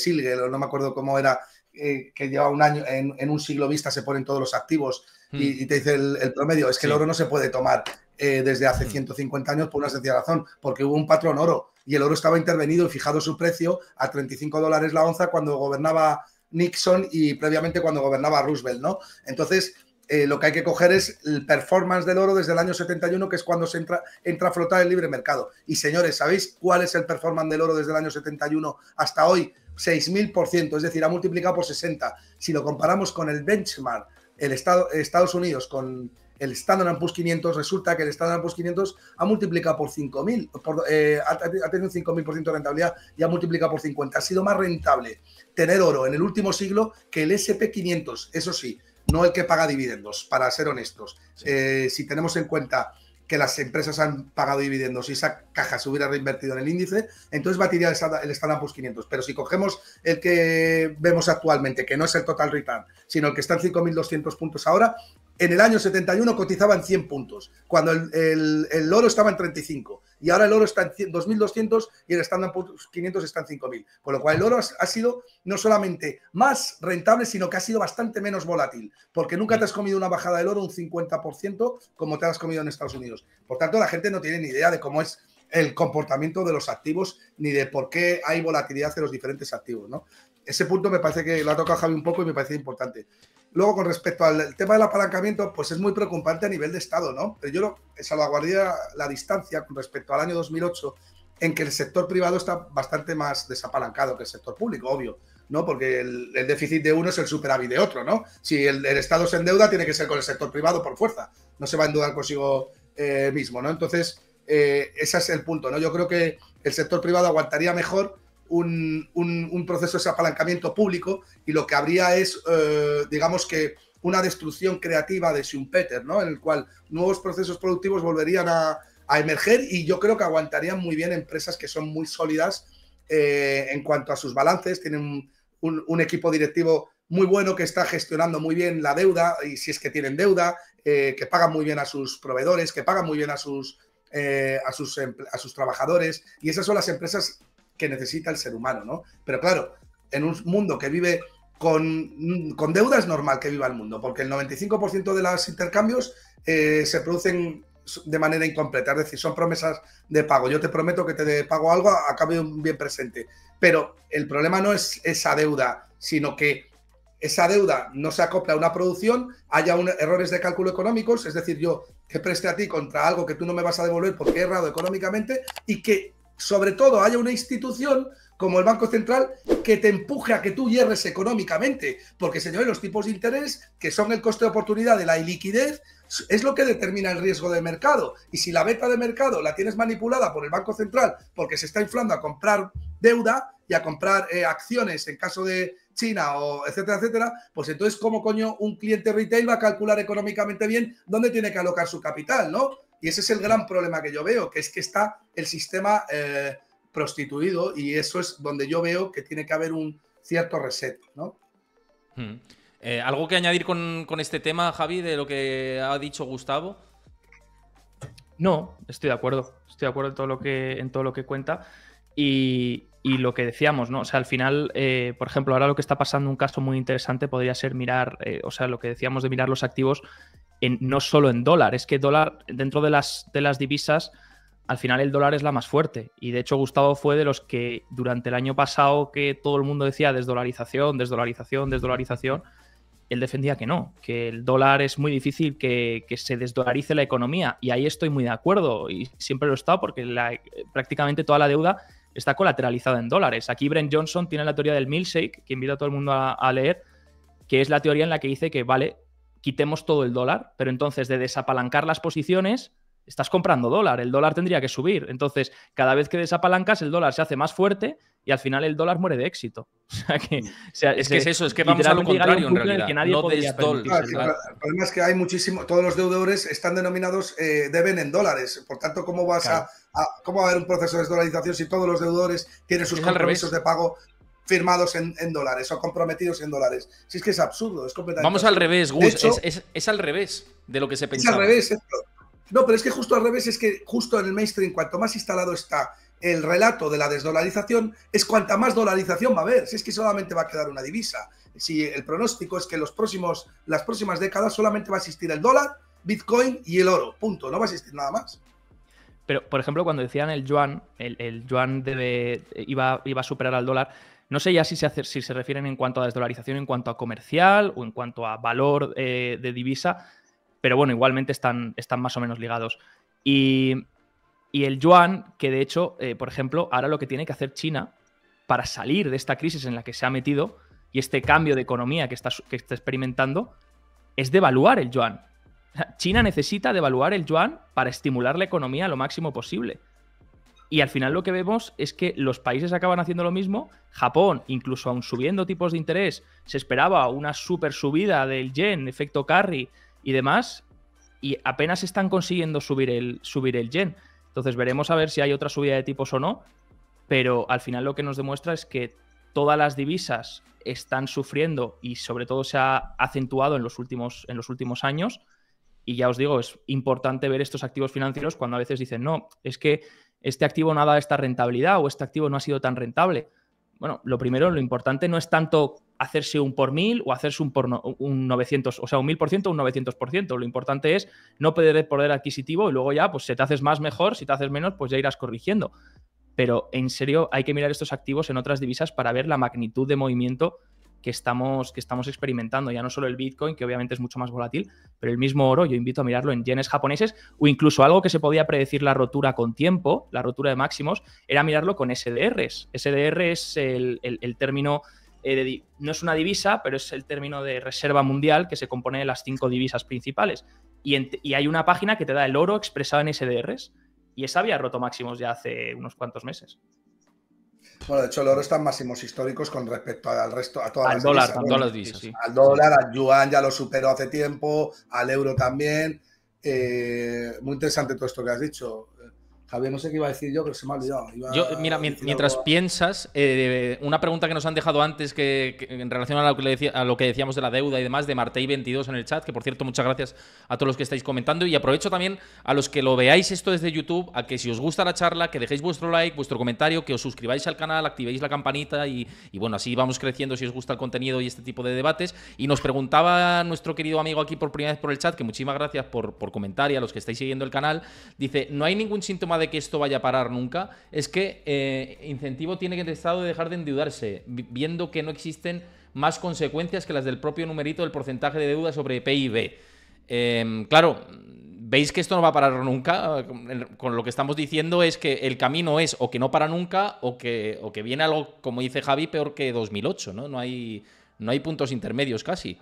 no me acuerdo cómo era, que lleva un año, en un siglo vista se ponen todos los activos Hmm. Y, te dice el, promedio, es que el oro no se puede tomar eh, desde hace 150 hmm. años por una sencilla razón, porque hubo un patrón oro y el oro estaba intervenido y fijado su precio a 35 dólares la onza cuando gobernaba Nixon y previamente cuando gobernaba Roosevelt, ¿no? Entonces, eh, lo que hay que coger es el performance del oro desde el año 71, que es cuando se entra, entra a flotar el libre mercado. Y señores, ¿sabéis cuál es el performance del oro desde el año 71 hasta hoy? 6.000%, es decir, ha multiplicado por 60. Si lo comparamos con el benchmark el Estado, Estados Unidos con el Standard Poor's 500, resulta que el Standard Poor's 500 ha multiplicado por 5.000, eh, ha tenido un 5.000% de rentabilidad y ha multiplicado por 50. Ha sido más rentable tener oro en el último siglo que el SP500, eso sí, no el que paga dividendos, para ser honestos. Eh, si tenemos en cuenta que las empresas han pagado dividendos y esa caja se hubiera reinvertido en el índice, entonces batiría el Standard Poor's 500. Pero si cogemos el que vemos actualmente, que no es el total return, sino el que está en 5.200 puntos ahora, en el año 71 cotizaban 100 puntos, cuando el, el, el oro estaba en 35 y ahora el oro está en 2.200 y el Standard Poor's 500 está en 5.000. Con lo cual el oro ha sido no solamente más rentable, sino que ha sido bastante menos volátil, porque nunca te has comido una bajada del oro un 50% como te has comido en Estados Unidos. Por tanto, la gente no tiene ni idea de cómo es el comportamiento de los activos ni de por qué hay volatilidad de los diferentes activos, ¿no? Ese punto me parece que lo ha tocado Javi un poco y me parece importante. Luego, con respecto al tema del apalancamiento, pues es muy preocupante a nivel de Estado, ¿no? Pero yo lo, salvaguardía la distancia con respecto al año 2008, en que el sector privado está bastante más desapalancado que el sector público, obvio, ¿no? Porque el, déficit de uno es el superávit de otro, ¿no? Si el, Estado se endeuda, tiene que ser con el sector privado por fuerza, no se va a endeudar consigo eh, mismo, ¿no? Entonces, eh, ese es el punto, ¿no? Yo creo que el sector privado aguantaría mejor un, proceso de apalancamiento público y lo que habría es, eh, digamos que, una destrucción creativa de Schumpeter, ¿no? En el cual nuevos procesos productivos volverían a, emerger y yo creo que aguantarían muy bien empresas que son muy sólidas eh, en cuanto a sus balances, tienen un, equipo directivo muy bueno que está gestionando muy bien la deuda, y si es que tienen deuda, eh, que pagan muy bien a sus proveedores, que pagan muy bien a sus, a, sus a sus trabajadores. Y esas son las empresas que necesita el ser humano, ¿no? Pero claro, en un mundo que vive con, deuda es normal que viva el mundo, porque el 95% de los intercambios eh, se producen de manera incompleta, es decir, son promesas de pago. Yo te prometo que te pago algo a cambio de un bien presente. Pero el problema no es esa deuda, sino que esa deuda no se acopla a una producción, haya errores de cálculo económicos, es decir, yo te preste a ti contra algo que tú no me vas a devolver porque he errado económicamente y que sobre todo haya una institución como el Banco Central que te empuje a que tú hierres económicamente. Porque, señores, los tipos de interés, que son el coste de oportunidad de la iliquidez, es lo que determina el riesgo de mercado. Y si la beta de mercado la tienes manipulada por el Banco Central porque se está inflando a comprar deuda y a comprar eh, acciones en caso de China o etcétera, etcétera, pues entonces, ¿cómo coño un cliente retail va a calcular económicamente bien dónde tiene que alocar su capital, no? Y ese es el gran problema que yo veo, que es que está el sistema eh, prostituido y eso es donde yo veo que tiene que haber un cierto reset, ¿no? Hmm. Eh, ¿Algo que añadir con, con, este tema, Javi, de lo que ha dicho Gustavo? No, estoy de acuerdo. Estoy de acuerdo en todo lo que, en todo lo que cuenta. Y, y lo que decíamos, ¿no? O sea, al final, eh, por ejemplo, ahora lo que está pasando, un caso muy interesante podría ser mirar, eh, o sea, lo que decíamos de mirar los activos en, no solo en dólar, es que dólar, dentro de las, de las divisas, al final el dólar es la más fuerte. Y de hecho, Gustavo fue de los que durante el año pasado que todo el mundo decía desdolarización, desdolarización, desdolarización, él defendía que no, que el dólar es muy difícil que, se desdolarice la economía. Y ahí estoy muy de acuerdo y siempre lo he estado porque la, eh, prácticamente toda la deuda está colateralizado en dólares. Aquí Brent Johnson tiene la teoría del milkshake, que invito a todo el mundo a, a leer, que es la teoría en la que dice que, vale, quitemos todo el dólar, pero entonces de desapalancar las posiciones, estás comprando dólar, el dólar tendría que subir. Entonces, cada vez que desapalancas, el dólar se hace más fuerte y al final el dólar muere de éxito. O sea que, es que es eso, es que vamos a lo contrario en realidad. que nadie no claro, El problema es que hay muchísimo, todos los deudores están denominados, eh, deben en dólares. Por tanto, ¿cómo vas a, cómo va a haber un proceso de desdolarización si todos los deudores tienen sus compromisos de pago firmados en, dólares o comprometidos en dólares. Si es que es absurdo, es completamente. Vamos al revés, Gus, es, al revés de lo que se pensaba. Es al revés, No, pero es que justo al revés, es que justo en el mainstream, cuanto más instalado está el relato de la desdolarización es cuanta más dolarización va a haber, si es que solamente va a quedar una divisa. Si el pronóstico es que los próximos, las próximas décadas solamente va a existir el dólar, Bitcoin y el oro, punto, no va a existir nada más. Pero, por ejemplo, cuando decían el yuan, el, yuan debe, iba, a superar al dólar, no sé ya si se, si se refieren en cuanto a desdolarización, en cuanto a comercial o en cuanto a valor eh, de divisa, pero bueno, igualmente están, están más o menos ligados. Y y el yuan, que de hecho, eh, por ejemplo, ahora lo que tiene que hacer China para salir de esta crisis en la que se ha metido y este cambio de economía que está, que está experimentando, es devaluar el yuan. China necesita devaluar el yuan para estimular la economía lo máximo posible. Y al final lo que vemos es que los países acaban haciendo lo mismo. Japón, incluso aún subiendo tipos de interés, se esperaba una super subida del yen, efecto carry y demás, y apenas están consiguiendo subir el, subir el yen. Entonces veremos a ver si hay otra subida de tipos o no, pero al final lo que nos demuestra es que todas las divisas están sufriendo y sobre todo se ha acentuado en los últimos, en los últimos años. Y ya os digo, es importante ver estos activos financieros cuando a veces dicen, no, es que este activo no ha dado esta rentabilidad o este activo no ha sido tan rentable bueno, lo primero, lo importante no es tanto hacerse un por mil o hacerse un por un 900, o sea, un mil ciento o un 900%. Lo importante es no perder poder adquisitivo y luego ya, pues si te haces más mejor, si te haces menos, pues ya irás corrigiendo. Pero en serio, hay que mirar estos activos en otras divisas para ver la magnitud de movimiento que estamos, que estamos experimentando. Ya no solo el Bitcoin, que obviamente es mucho más volátil, pero el mismo oro, yo invito a mirarlo en yenes japoneses o incluso algo que se podía predecir la rotura con tiempo, la rotura de máximos, era mirarlo con SDRs. SDR es el, término, eh, no es una divisa, pero es el término de reserva mundial que se compone de las cinco divisas principales. Y, y hay una página que te da el oro expresado en SDRs. Y esa había roto máximos ya hace unos cuantos meses. Bueno, de hecho, el oro está en máximos históricos con respecto al resto, a todas al las dólar, Al dólar, Al al yuan ya lo superó hace tiempo, al euro también. Eh, muy interesante todo esto que has dicho. Javier, no sé qué iba a decir yo, pero se me ha olvidado. mira, mientras piensas, eh, una pregunta que nos han dejado antes que, en relación a lo que, decía, a lo que decíamos de la deuda y demás, de y 22 en el chat, que por cierto, muchas gracias a todos los que estáis comentando. Y aprovecho también a los que lo veáis esto desde YouTube, a que si os gusta la charla, que dejéis vuestro like, vuestro comentario, que os suscribáis al canal, activéis la campanita y, bueno, así vamos creciendo si os gusta el contenido y este tipo de debates. Y nos preguntaba nuestro querido amigo aquí por primera vez por el chat, que muchísimas gracias por comentar y a los que estáis siguiendo el canal, dice, no hay ningún síntoma de que esto vaya a parar nunca es que eh, incentivo tiene que el Estado de dejar de endeudarse, viendo que no existen más consecuencias que las del propio numerito del porcentaje de deuda sobre PIB. Em, claro, veis que esto no va a parar nunca. Con lo que estamos diciendo es que el camino es o que no para nunca o que, que viene algo, como dice Javi, peor que 2008. No, no, hay, no hay puntos intermedios casi.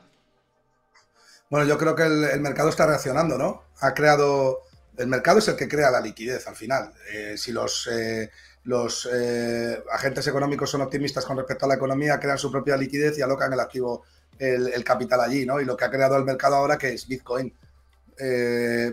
Bueno, yo creo que el mercado está reaccionando, ¿no? Ha creado el mercado es el que crea la liquidez al final. Eh, si los, eh, los eh, agentes económicos son optimistas con respecto a la economía, crean su propia liquidez y alocan el activo, el, capital allí, ¿no? Y lo que ha creado el mercado ahora que es Bitcoin.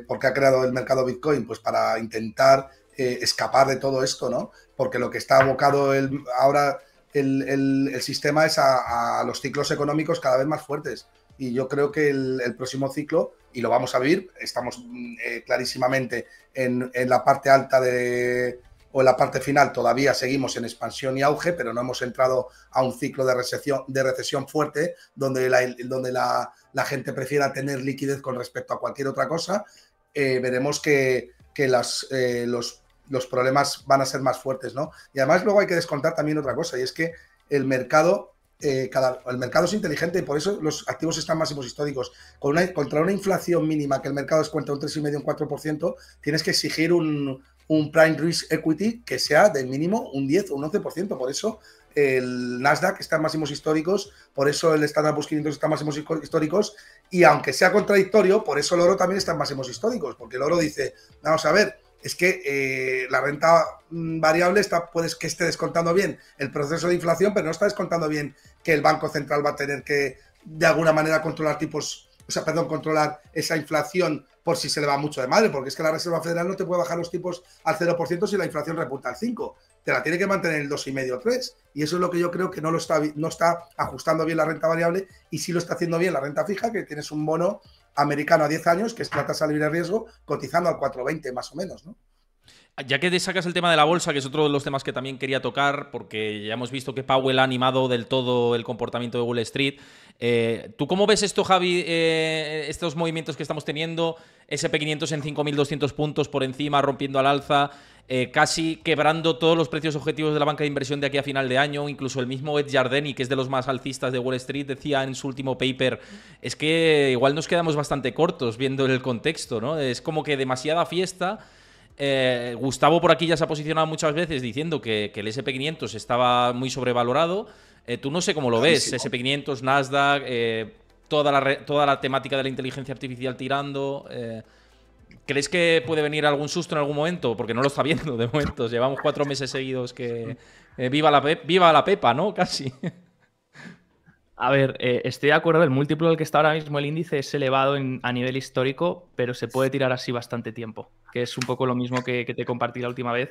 ¿Por qué ha creado el mercado Bitcoin? Pues para intentar escapar de todo esto, ¿no? Porque lo que está abocado el, ahora el, sistema es a los ciclos económicos cada vez más fuertes y yo creo que el, próximo ciclo, y lo vamos a vivir, estamos mm, eh, clarísimamente en, la parte alta de, o en la parte final, todavía seguimos en expansión y auge, pero no hemos entrado a un ciclo de recesión, de recesión fuerte donde, la, donde la, gente prefiera tener liquidez con respecto a cualquier otra cosa. Eh, veremos que, las, eh, los, los problemas van a ser más fuertes, ¿no? Y además luego hay que descontar también otra cosa, y es que el mercado eh, el mercado es inteligente y por eso los activos están máximos históricos. contra una inflación mínima que el mercado descuenta un 3,5 un 4%, tienes que exigir un, prime risk equity que sea del mínimo un 10 o un 11%. Por eso el Nasdaq está en máximos históricos, por eso el Standard Poor's 500 está en máximos históricos y aunque sea contradictorio, por eso el oro también está en máximos históricos, porque el oro dice, vamos a ver, es que eh, la renta mm, variable está, puedes que esté descontando bien el proceso de inflación, pero no está descontando bien que el Banco Central va a tener que de alguna manera controlar tipos, o sea, perdón, controlar esa inflación por si se le va mucho de madre, porque es que la Reserva Federal no te puede bajar los tipos al 0% si la inflación repunta al 5%, te la tiene que mantener el 2,5 o 3%, y eso es lo que yo creo que no, lo está, no está ajustando bien la renta variable y sí lo está haciendo bien la renta fija, que tienes un bono americano a 10 años, que es la tasa libre de riesgo, cotizando al 4,20 más o menos, ¿no? Ya que te sacas el tema de la bolsa, que es otro de los temas que también quería tocar, porque ya hemos visto que Powell ha animado del todo el comportamiento de Wall Street. Eh, ¿Tú cómo ves esto, Javi, eh, estos movimientos que estamos teniendo? SP500 en 5.200 puntos por encima, rompiendo al alza, eh, casi quebrando todos los precios objetivos de la banca de inversión de aquí a final de año. Incluso el mismo Ed Jardeni, que es de los más alcistas de Wall Street, decía en su último paper, es que igual nos quedamos bastante cortos viendo el contexto, ¿no? Es como que demasiada fiesta eh, Gustavo por aquí ya se ha posicionado muchas veces diciendo que, el SP500 estaba muy sobrevalorado. Eh, tú no sé cómo lo ves, SP500, Nasdaq, eh, toda, la, toda la temática de la inteligencia artificial tirando. ¿Crees que puede venir algún susto en algún momento? Porque no lo está viendo de momento. Llevamos cuatro meses seguidos que viva, la viva la pepa, ¿no? Casi. A ver, eh, estoy de acuerdo, el múltiplo del que está ahora mismo el índice es elevado a nivel histórico, pero se puede tirar así bastante tiempo, que es un poco lo mismo que, te compartí la última vez.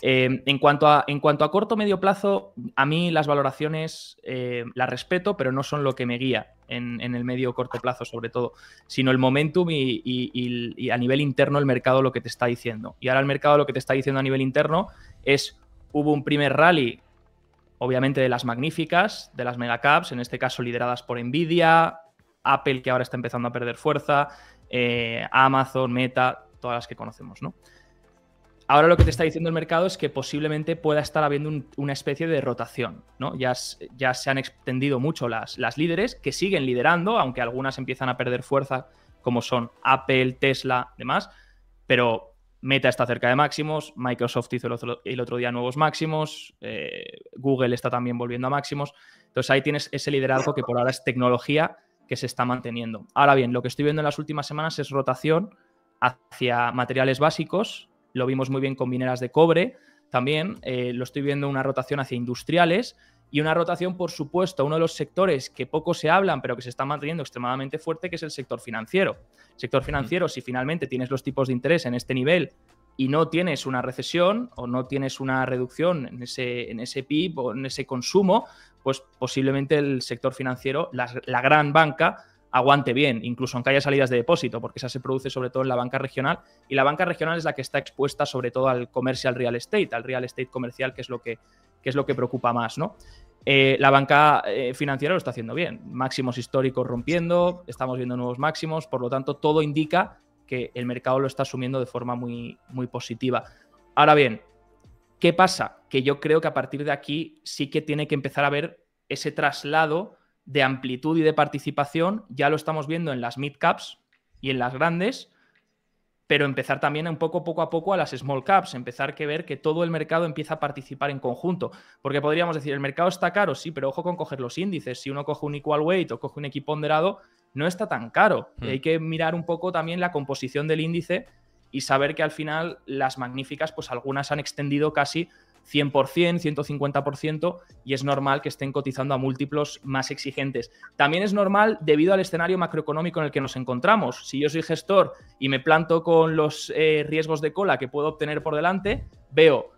Em, en, cuanto a, en cuanto a corto medio plazo, a mí las valoraciones eh, las respeto, pero no son lo que me guía en, el medio corto plazo, sobre todo, sino el momentum y, a nivel interno el mercado lo que te está diciendo. Y ahora el mercado lo que te está diciendo a nivel interno es hubo un primer rally obviamente de las magníficas, de las megacaps, en este caso lideradas por Nvidia, Apple que ahora está empezando a perder fuerza, eh, Amazon, Meta, todas las que conocemos, ¿no? Ahora lo que te está diciendo el mercado es que posiblemente pueda estar habiendo una especie de rotación, ¿no? Ya, ya se han extendido mucho las, las, líderes que siguen liderando, aunque algunas empiezan a perder fuerza, como son Apple, Tesla, demás, pero Meta está cerca de máximos, Microsoft hizo el otro, día nuevos máximos, eh, Google está también volviendo a máximos. Entonces ahí tienes ese liderazgo que por ahora es tecnología que se está manteniendo. Ahora bien, lo que estoy viendo en las últimas semanas es rotación hacia materiales básicos, lo vimos muy bien con mineras de cobre, también eh, lo estoy viendo una rotación hacia industriales y una rotación, por supuesto, uno de los sectores que poco se hablan, pero que se está manteniendo extremadamente fuerte, que es el sector financiero. sector financiero, si finalmente tienes los tipos de interés en este nivel y no tienes una recesión o no tienes una reducción en ese, en ese PIB o en ese consumo, pues posiblemente el sector financiero, la gran banca, aguante bien, incluso aunque haya salidas de depósito, porque esa se produce sobre todo en la banca regional y la banca regional es la que está expuesta sobre todo al comercial real estate, al real estate comercial, que es lo que, es lo que preocupa más, ¿no? Eh, la banca eh, financiera lo está haciendo bien, máximos históricos rompiendo, estamos viendo nuevos máximos, por lo tanto todo indica que el mercado lo está asumiendo de forma muy, muy positiva. Ahora bien, ¿qué pasa? Que yo creo que a partir de aquí sí que tiene que empezar a ver ese traslado de amplitud y de participación ya lo estamos viendo en las mid caps y en las grandes, pero empezar también un poco poco a poco a las small caps, empezar a ver que todo el mercado empieza a participar en conjunto, porque podríamos decir, el mercado está caro, sí, pero ojo con coger los índices, si uno coge un equal weight o coge un equipo ponderado, no está tan caro. hay hmm. que mirar un poco también la composición del índice y saber que al final las magníficas, pues algunas han extendido casi 100%, 150% y es normal que estén cotizando a múltiplos más exigentes. También es normal debido al escenario macroeconómico en el que nos encontramos. Si yo soy gestor y me planto con los eh, riesgos de cola que puedo obtener por delante, veo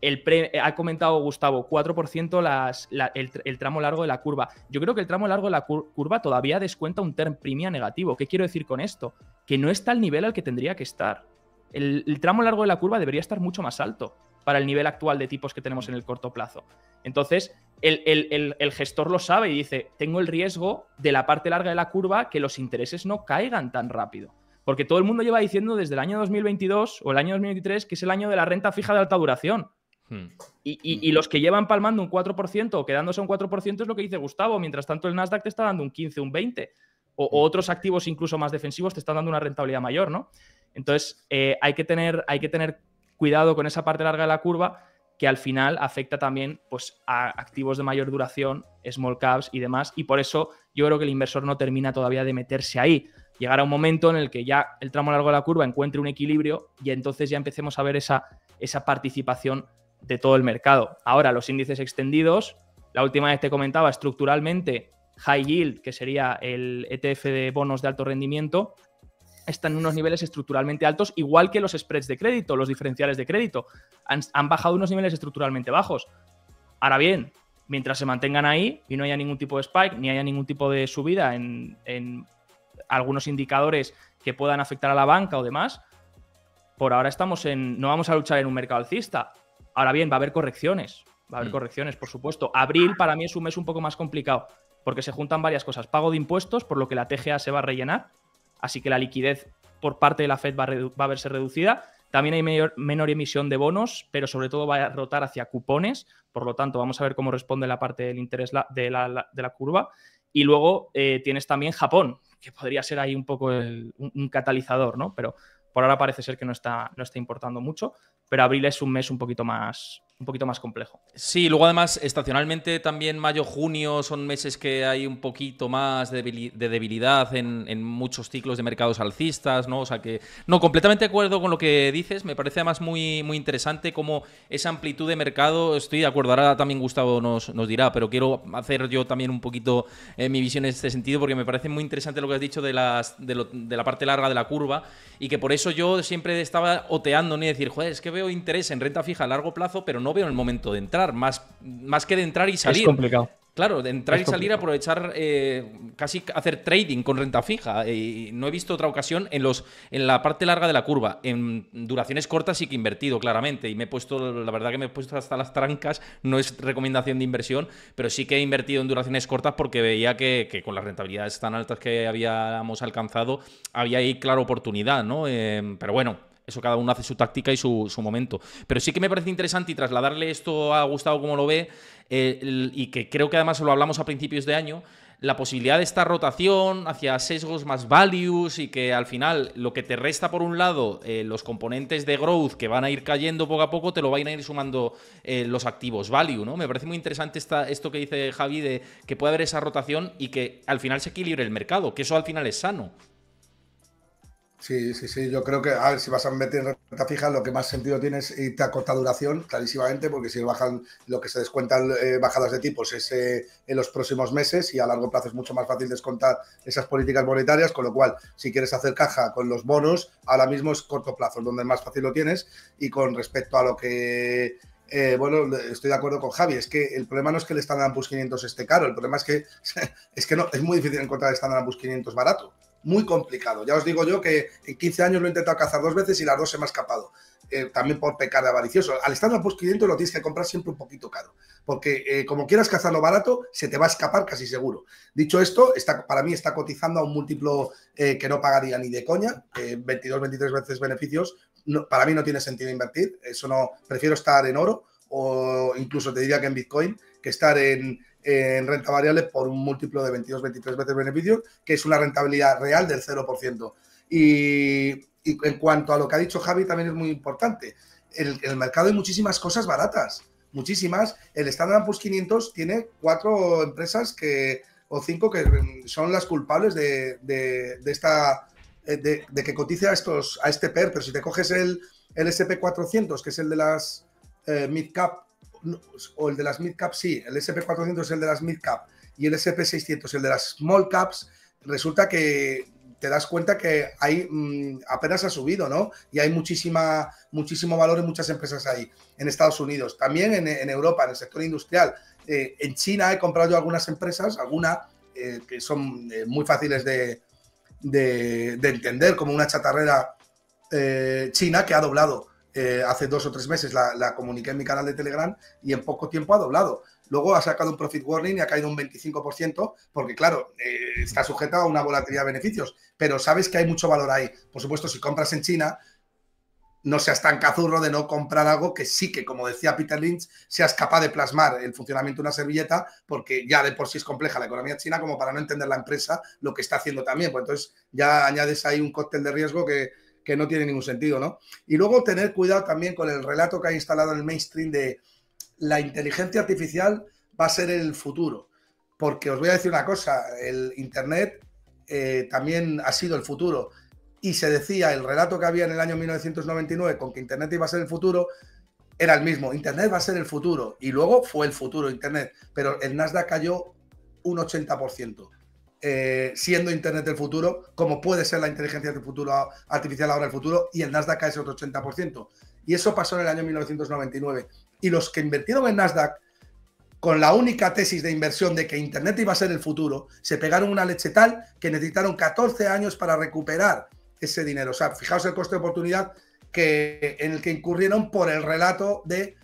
el eh, ha comentado Gustavo, 4% las, el, tramo largo de la curva. Yo creo que el tramo largo de la curva todavía descuenta un term premia negativo. ¿Qué quiero decir con esto? Que no está al nivel al que tendría que estar. el tramo largo de la curva debería estar mucho más alto para el nivel actual de tipos que tenemos en el corto plazo. Entonces, el, gestor lo sabe y dice, tengo el riesgo de la parte larga de la curva que los intereses no caigan tan rápido. Porque todo el mundo lleva diciendo desde el año 2022 o el año 2023 que es el año de la renta fija de alta duración. Hmm. Y, los que llevan palmando un 4% o quedándose un 4% es lo que dice Gustavo. Mientras tanto, el Nasdaq te está dando un 15, un 20. O, hmm. otros activos incluso más defensivos te están dando una rentabilidad mayor, ¿no? Entonces, eh, hay, que tener, hay que tener cuidado con esa parte larga de la curva que al final afecta también pues, a activos de mayor duración, small caps y demás. Y por eso yo creo que el inversor no termina todavía de meterse ahí. Llegará un momento en el que ya el tramo largo de la curva encuentre un equilibrio y entonces ya empecemos a ver esa, esa participación de todo el mercado. Ahora, los índices extendidos, la última vez te comentaba, estructuralmente, high yield, que sería el ETF de bonos de alto rendimiento, están en unos niveles estructuralmente altos, igual que los spreads de crédito, los diferenciales de crédito. Han, bajado unos niveles estructuralmente bajos. Ahora bien, mientras se mantengan ahí y no haya ningún tipo de spike, ni haya ningún tipo de subida en, algunos indicadores que puedan afectar a la banca o demás, por ahora estamos en. No vamos a luchar en un mercado alcista. Ahora bien, va a haber correcciones. Va a haber mm. correcciones, por supuesto. Abril para mí es un mes un poco más complicado, porque se juntan varias cosas. Pago de impuestos, por lo que la TGA se va a rellenar así que la liquidez por parte de la Fed va a, verse reducida. También hay menor emisión de bonos, pero sobre todo va a rotar hacia cupones, por lo tanto vamos a ver cómo responde la parte del interés de, la, curva. Y luego eh, tienes también Japón, que podría ser ahí un poco un, catalizador, ¿no? Pero por ahora parece ser que no está, no está importando mucho, pero abril es un mes un poquito más, un poquito más complejo. Sí, luego además estacionalmente también mayo, junio son meses que hay un poquito más de debilidad en, muchos ciclos de mercados alcistas, ¿no? O sea que no, completamente de acuerdo con lo que dices, me parece además muy, muy interesante cómo esa amplitud de mercado, estoy de acuerdo, ahora también Gustavo nos, dirá, pero quiero hacer yo también un poquito eh, mi visión en este sentido porque me parece muy interesante lo que has dicho de, las, de, de la parte larga de la curva y que por eso yo siempre estaba oteando ni decir, joder, es que veo interés en renta fija a largo plazo, pero no veo el momento de entrar, más, más que de entrar y salir. complicado. Claro, de entrar y salir, aprovechar, eh, casi hacer trading con renta fija. Eh, y no he visto otra ocasión en, los, en la parte larga de la curva. En duraciones cortas y que invertido, claramente. Y me he puesto, la verdad que me he puesto hasta las trancas. No es recomendación de inversión, pero sí que he invertido en duraciones cortas porque veía que, con las rentabilidades tan altas que habíamos alcanzado, había ahí claro oportunidad, ¿no? Eh, pero bueno, eso cada uno hace su táctica y su, momento. Pero sí que me parece interesante y trasladarle esto a Gustavo como lo ve, eh, y que creo que además lo hablamos a principios de año, la posibilidad de esta rotación hacia sesgos más values y que al final lo que te resta por un lado, eh, los componentes de growth que van a ir cayendo poco a poco, te lo van a ir sumando eh, los activos value, ¿no? Me parece muy interesante esto que dice Javi de que puede haber esa rotación y que al final se equilibre el mercado, que eso al final es sano. Sí, sí, sí. Yo creo que, a ver, si vas a meter en renta fija, lo que más sentido tiene es irte a corta duración, clarísimamente, porque si bajan lo que se descuentan eh, bajadas de tipos es eh, en los próximos meses y a largo plazo es mucho más fácil descontar esas políticas monetarias, con lo cual, si quieres hacer caja con los bonos, ahora mismo es corto plazo, donde más fácil lo tienes. Y con respecto a lo que eh, bueno, estoy de acuerdo con Javi, es que el problema no es que el Standard Poor's 500 esté caro, el problema es que, es que no, es muy difícil encontrar el Standard Poor's 500 barato muy complicado. Ya os digo yo que en 15 años lo he intentado cazar dos veces y las dos se me ha escapado. Eh, también por pecar de avaricioso. Al estar post 500 lo tienes que comprar siempre un poquito caro, porque eh, como quieras cazarlo barato, se te va a escapar casi seguro. Dicho esto, está, para mí está cotizando a un múltiplo eh, que no pagaría ni de coña, 22, 23 veces beneficios. No, para mí no tiene sentido invertir, eso no, prefiero estar en oro o incluso te diría que en Bitcoin, que estar en, en renta variable por un múltiplo de 22, 23 veces beneficio, que es una rentabilidad real del 0%. Y, en cuanto a lo que ha dicho Javi, también es muy importante. En el, mercado hay muchísimas cosas baratas, muchísimas. El Standard Poor's 500 tiene cuatro empresas que, o cinco que son las culpables de, de, esta eh, de, que cotice a, estos, a este PER, pero si te coges el, el SP400, que es el de las eh, mid cap o el de las mid caps, sí, el SP400 es el de las mid caps y el SP600 es el de las small caps, resulta que te das cuenta que hay mm, apenas ha subido, ¿no? Y hay muchísima, muchísimo valor en muchas empresas ahí, en Estados Unidos, también en, Europa, en el sector industrial. Eh, en China he comprado algunas empresas, algunas eh, que son eh, muy fáciles de, entender, como una chatarrera china que ha doblado eh, hace dos o tres meses la, comuniqué en mi canal de Telegram y en poco tiempo ha doblado. Luego ha sacado un profit warning y ha caído un 25%, porque claro, eh, está sujeta a una volatilidad de beneficios, pero sabes que hay mucho valor ahí. Por supuesto, si compras en China, no seas tan cazurro de no comprar algo que sí que, como decía Peter Lynch, seas capaz de plasmar el funcionamiento de una servilleta, porque ya de por sí es compleja la economía china, como para no entender la empresa lo que está haciendo también. Pues entonces ya añades ahí un cóctel de riesgo que, que no tiene ningún sentido, ¿no? Y luego tener cuidado también con el relato que ha instalado el mainstream de la inteligencia artificial va a ser el futuro. Porque os voy a decir una cosa, el Internet eh, también ha sido el futuro. Y se decía, el relato que había en el año 1999 con que Internet iba a ser el futuro, era el mismo. Internet va a ser el futuro. Y luego fue el futuro Internet. Pero el Nasdaq cayó un 80%. Eh, siendo Internet del futuro, como puede ser la inteligencia del futuro, artificial ahora el futuro, y el Nasdaq cae ese otro 80%. Y eso pasó en el año 1999. Y los que invirtieron en Nasdaq, con la única tesis de inversión de que Internet iba a ser el futuro, se pegaron una leche tal que necesitaron 14 años para recuperar ese dinero. O sea, fijaos el coste de oportunidad que, en el que incurrieron por el relato de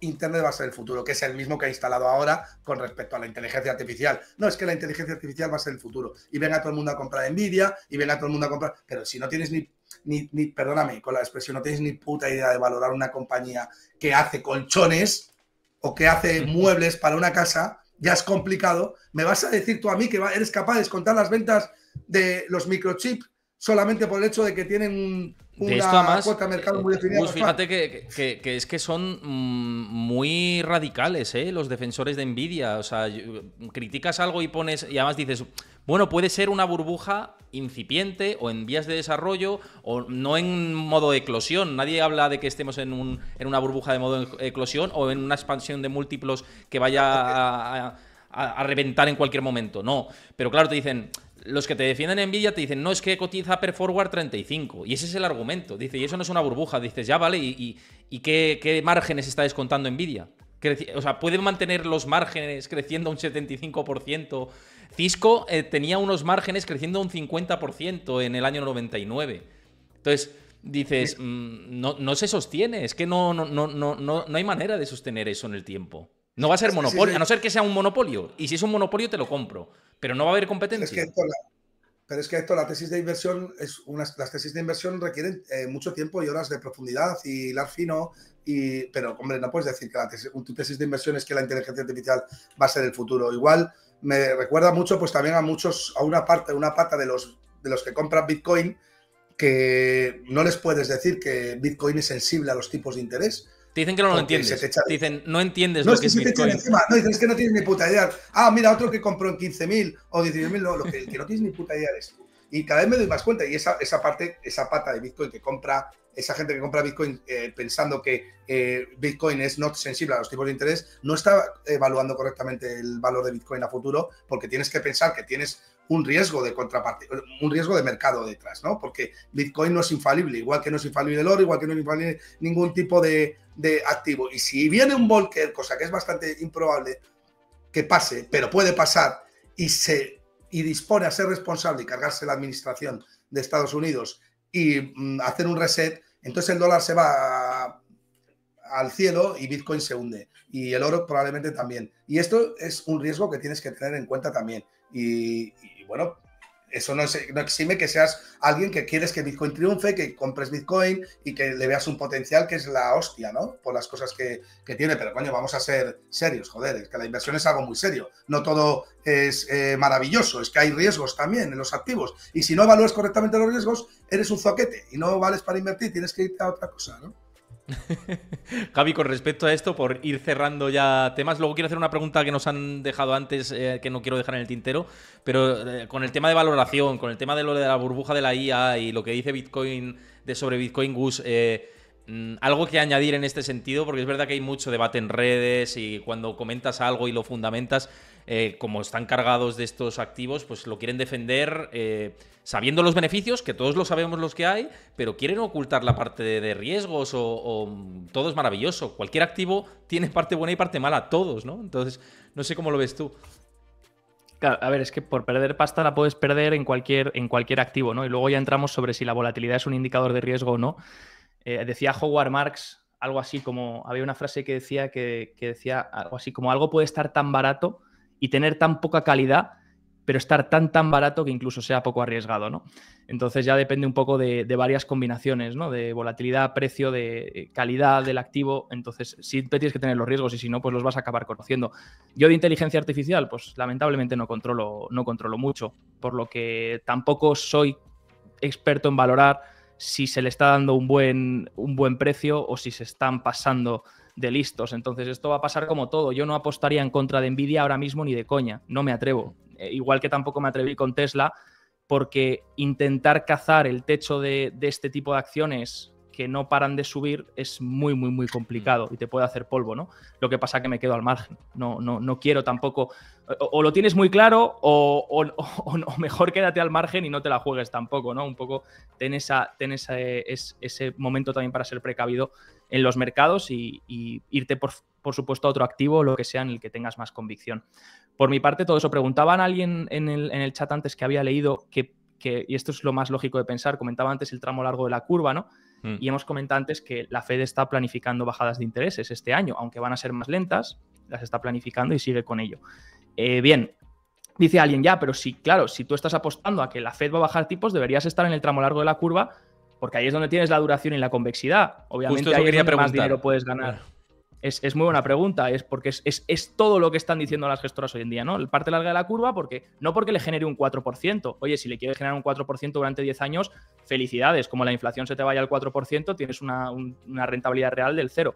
Internet va a ser el futuro, que es el mismo que ha instalado ahora con respecto a la inteligencia artificial. No, es que la inteligencia artificial va a ser el futuro. Y venga todo el mundo a comprar Nvidia, y venga todo el mundo a comprar. Pero si no tienes ni, ni, ni perdóname con la expresión, no tienes ni puta idea de valorar una compañía que hace colchones o que hace muebles para una casa, ya es complicado. ¿Me vas a decir tú a mí que eres capaz de descontar las ventas de los microchips solamente por el hecho de que tienen un, una cuota de mercado muy eh, definida. Pues fíjate que, es que son mm, muy radicales ¿eh? los defensores de Nvidia. O sea, criticas algo y pones, y además dices, bueno, puede ser una burbuja incipiente o en vías de desarrollo o no en modo de eclosión. Nadie habla de que estemos en, una burbuja de modo de eclosión o en una expansión de múltiplos que vaya a reventar en cualquier momento. No, pero claro, te dicen, los que te defienden Nvidia te dicen, no, es que cotiza per forward 35. Y ese es el argumento. Dice, y eso no es una burbuja. Dices, ya vale, ¿y, qué, márgenes está descontando Nvidia? o sea, ¿puede mantener los márgenes creciendo un 75%? Cisco eh, tenía unos márgenes creciendo un 50% en el año 99. Entonces, dices, mm, no, se sostiene. Es que no, no, no, no, no hay manera de sostener eso en el tiempo. No va a ser monopolio, a no ser que sea un monopolio. Y si es un monopolio, te lo compro. Pero no va a haber competencia. pero es que esto, la tesis de inversión, es unas, las tesis de inversión requieren eh, mucho tiempo y horas de profundidad y hilar fino. Y, pero, hombre, no puedes decir que tu tesis de inversión es que la inteligencia artificial va a ser el futuro. Igual me recuerda mucho, pues también a muchos, a una parte, una pata de los, de los que compran Bitcoin, que no les puedes decir que Bitcoin es sensible a los tipos de interés te dicen que no lo entiendes. dicen, no entiendes no, lo es que, es Bitcoin. No, dices que no tienes ni puta idea. Ah, mira, otro que compró en 15.000 o 19.000. No, lo que, que, no tienes ni puta idea de esto. Y cada vez me doy más cuenta. Y esa, esa parte, esa pata de Bitcoin que compra esa gente que compra Bitcoin eh, pensando que eh, Bitcoin es no sensible a los tipos de interés, no está evaluando correctamente el valor de Bitcoin a futuro, porque tienes que pensar que tienes un riesgo de contraparte, un riesgo de mercado detrás, ¿no? Porque Bitcoin no es infalible, igual que no es infalible el oro, igual que no es infalible ningún tipo de, activo. Y si viene un volker, cosa que es bastante improbable que pase, pero puede pasar, y se y dispone a ser responsable y cargarse la administración de Estados Unidos y mm, hacer un reset, entonces el dólar se va al cielo y Bitcoin se hunde. Y el oro probablemente también. Y esto es un riesgo que tienes que tener en cuenta también. y bueno, eso no, exime que seas alguien que quieres que Bitcoin triunfe, que compres Bitcoin y que le veas un potencial que es la hostia, ¿no? Por las cosas que, tiene. Pero coño, vamos a ser serios, joder, es que la inversión es algo muy serio. No todo es eh, maravilloso, es que hay riesgos también en los activos. Y si no evalúas correctamente los riesgos, eres un zoquete y no vales para invertir, tienes que irte a otra cosa, ¿no? Javi, con respecto a esto, por ir cerrando ya temas, luego quiero hacer una pregunta que nos han dejado antes, eh, que no quiero dejar en el tintero, pero eh, con el tema de valoración, con el tema de lo de la burbuja de la IA y lo que dice Bitcoin de sobre Bitcoin Goose, eh, mm, algo que añadir en este sentido, porque es verdad que hay mucho debate en redes y cuando comentas algo y lo fundamentas, eh, como están cargados de estos activos, pues lo quieren defender eh, sabiendo los beneficios, que todos lo sabemos los que hay, pero quieren ocultar la parte de riesgos o, mm, todo es maravilloso. Cualquier activo tiene parte buena y parte mala, todos, ¿no? Entonces, no sé cómo lo ves tú. Claro, a ver, es que por perder pasta la puedes perder en cualquier, en cualquier activo, ¿no? Y luego ya entramos sobre si la volatilidad es un indicador de riesgo o no. Eh, decía Howard Marks algo así como, había una frase que decía que decía algo así como algo puede estar tan barato y tener tan poca calidad, pero estar tan tan barato que incluso sea poco arriesgado, ¿no? Entonces ya depende un poco de, varias combinaciones, ¿no? De volatilidad, precio, de eh, calidad del activo. Entonces si tienes que tener los riesgos y si no, pues los vas a acabar conociendo. Yo de inteligencia artificial, pues lamentablemente no controlo, no controlo mucho, por lo que tampoco soy experto en valorar si se le está dando un buen, un buen precio o si se están pasando de listos. Entonces esto va a pasar como todo. Yo no apostaría en contra de Nvidia ahora mismo ni de coña. No me atrevo. Eh, igual que tampoco me atreví con Tesla, porque intentar cazar el techo de, este tipo de acciones que no paran de subir es muy, muy, muy complicado mm. y te puede hacer polvo, ¿no? Lo que pasa que me quedo al margen. No, no, no quiero tampoco. O, lo tienes muy claro o, mejor quédate al margen y no te la juegues tampoco, ¿no? Un poco ten, esa, ten eh, es, ese momento también para ser precavido en los mercados y, irte por, supuesto, a otro activo, lo que sea en el que tengas más convicción. Por mi parte, todo eso. Preguntaban a alguien en el, chat antes que había leído que, y esto es lo más lógico de pensar, comentaba antes el tramo largo de la curva, ¿no? Hmm. Y hemos comentado antes que la Fed está planificando bajadas de intereses este año, aunque van a ser más lentas, las está planificando y sigue con ello. Eh, bien, dice alguien ya, pero sí, si, claro, si tú estás apostando a que la Fed va a bajar tipos, deberías estar en el tramo largo de la curva porque ahí es donde tienes la duración y la convexidad. Obviamente, es más dinero puedes ganar. Es, muy buena pregunta, es porque es, todo lo que están diciendo las gestoras hoy en día, ¿no? La parte larga de la curva, porque no porque le genere un 4%. Oye, si le quieres generar un 4% durante 10 años, felicidades. Como la inflación se te vaya al 4%, tienes una, rentabilidad real del cero.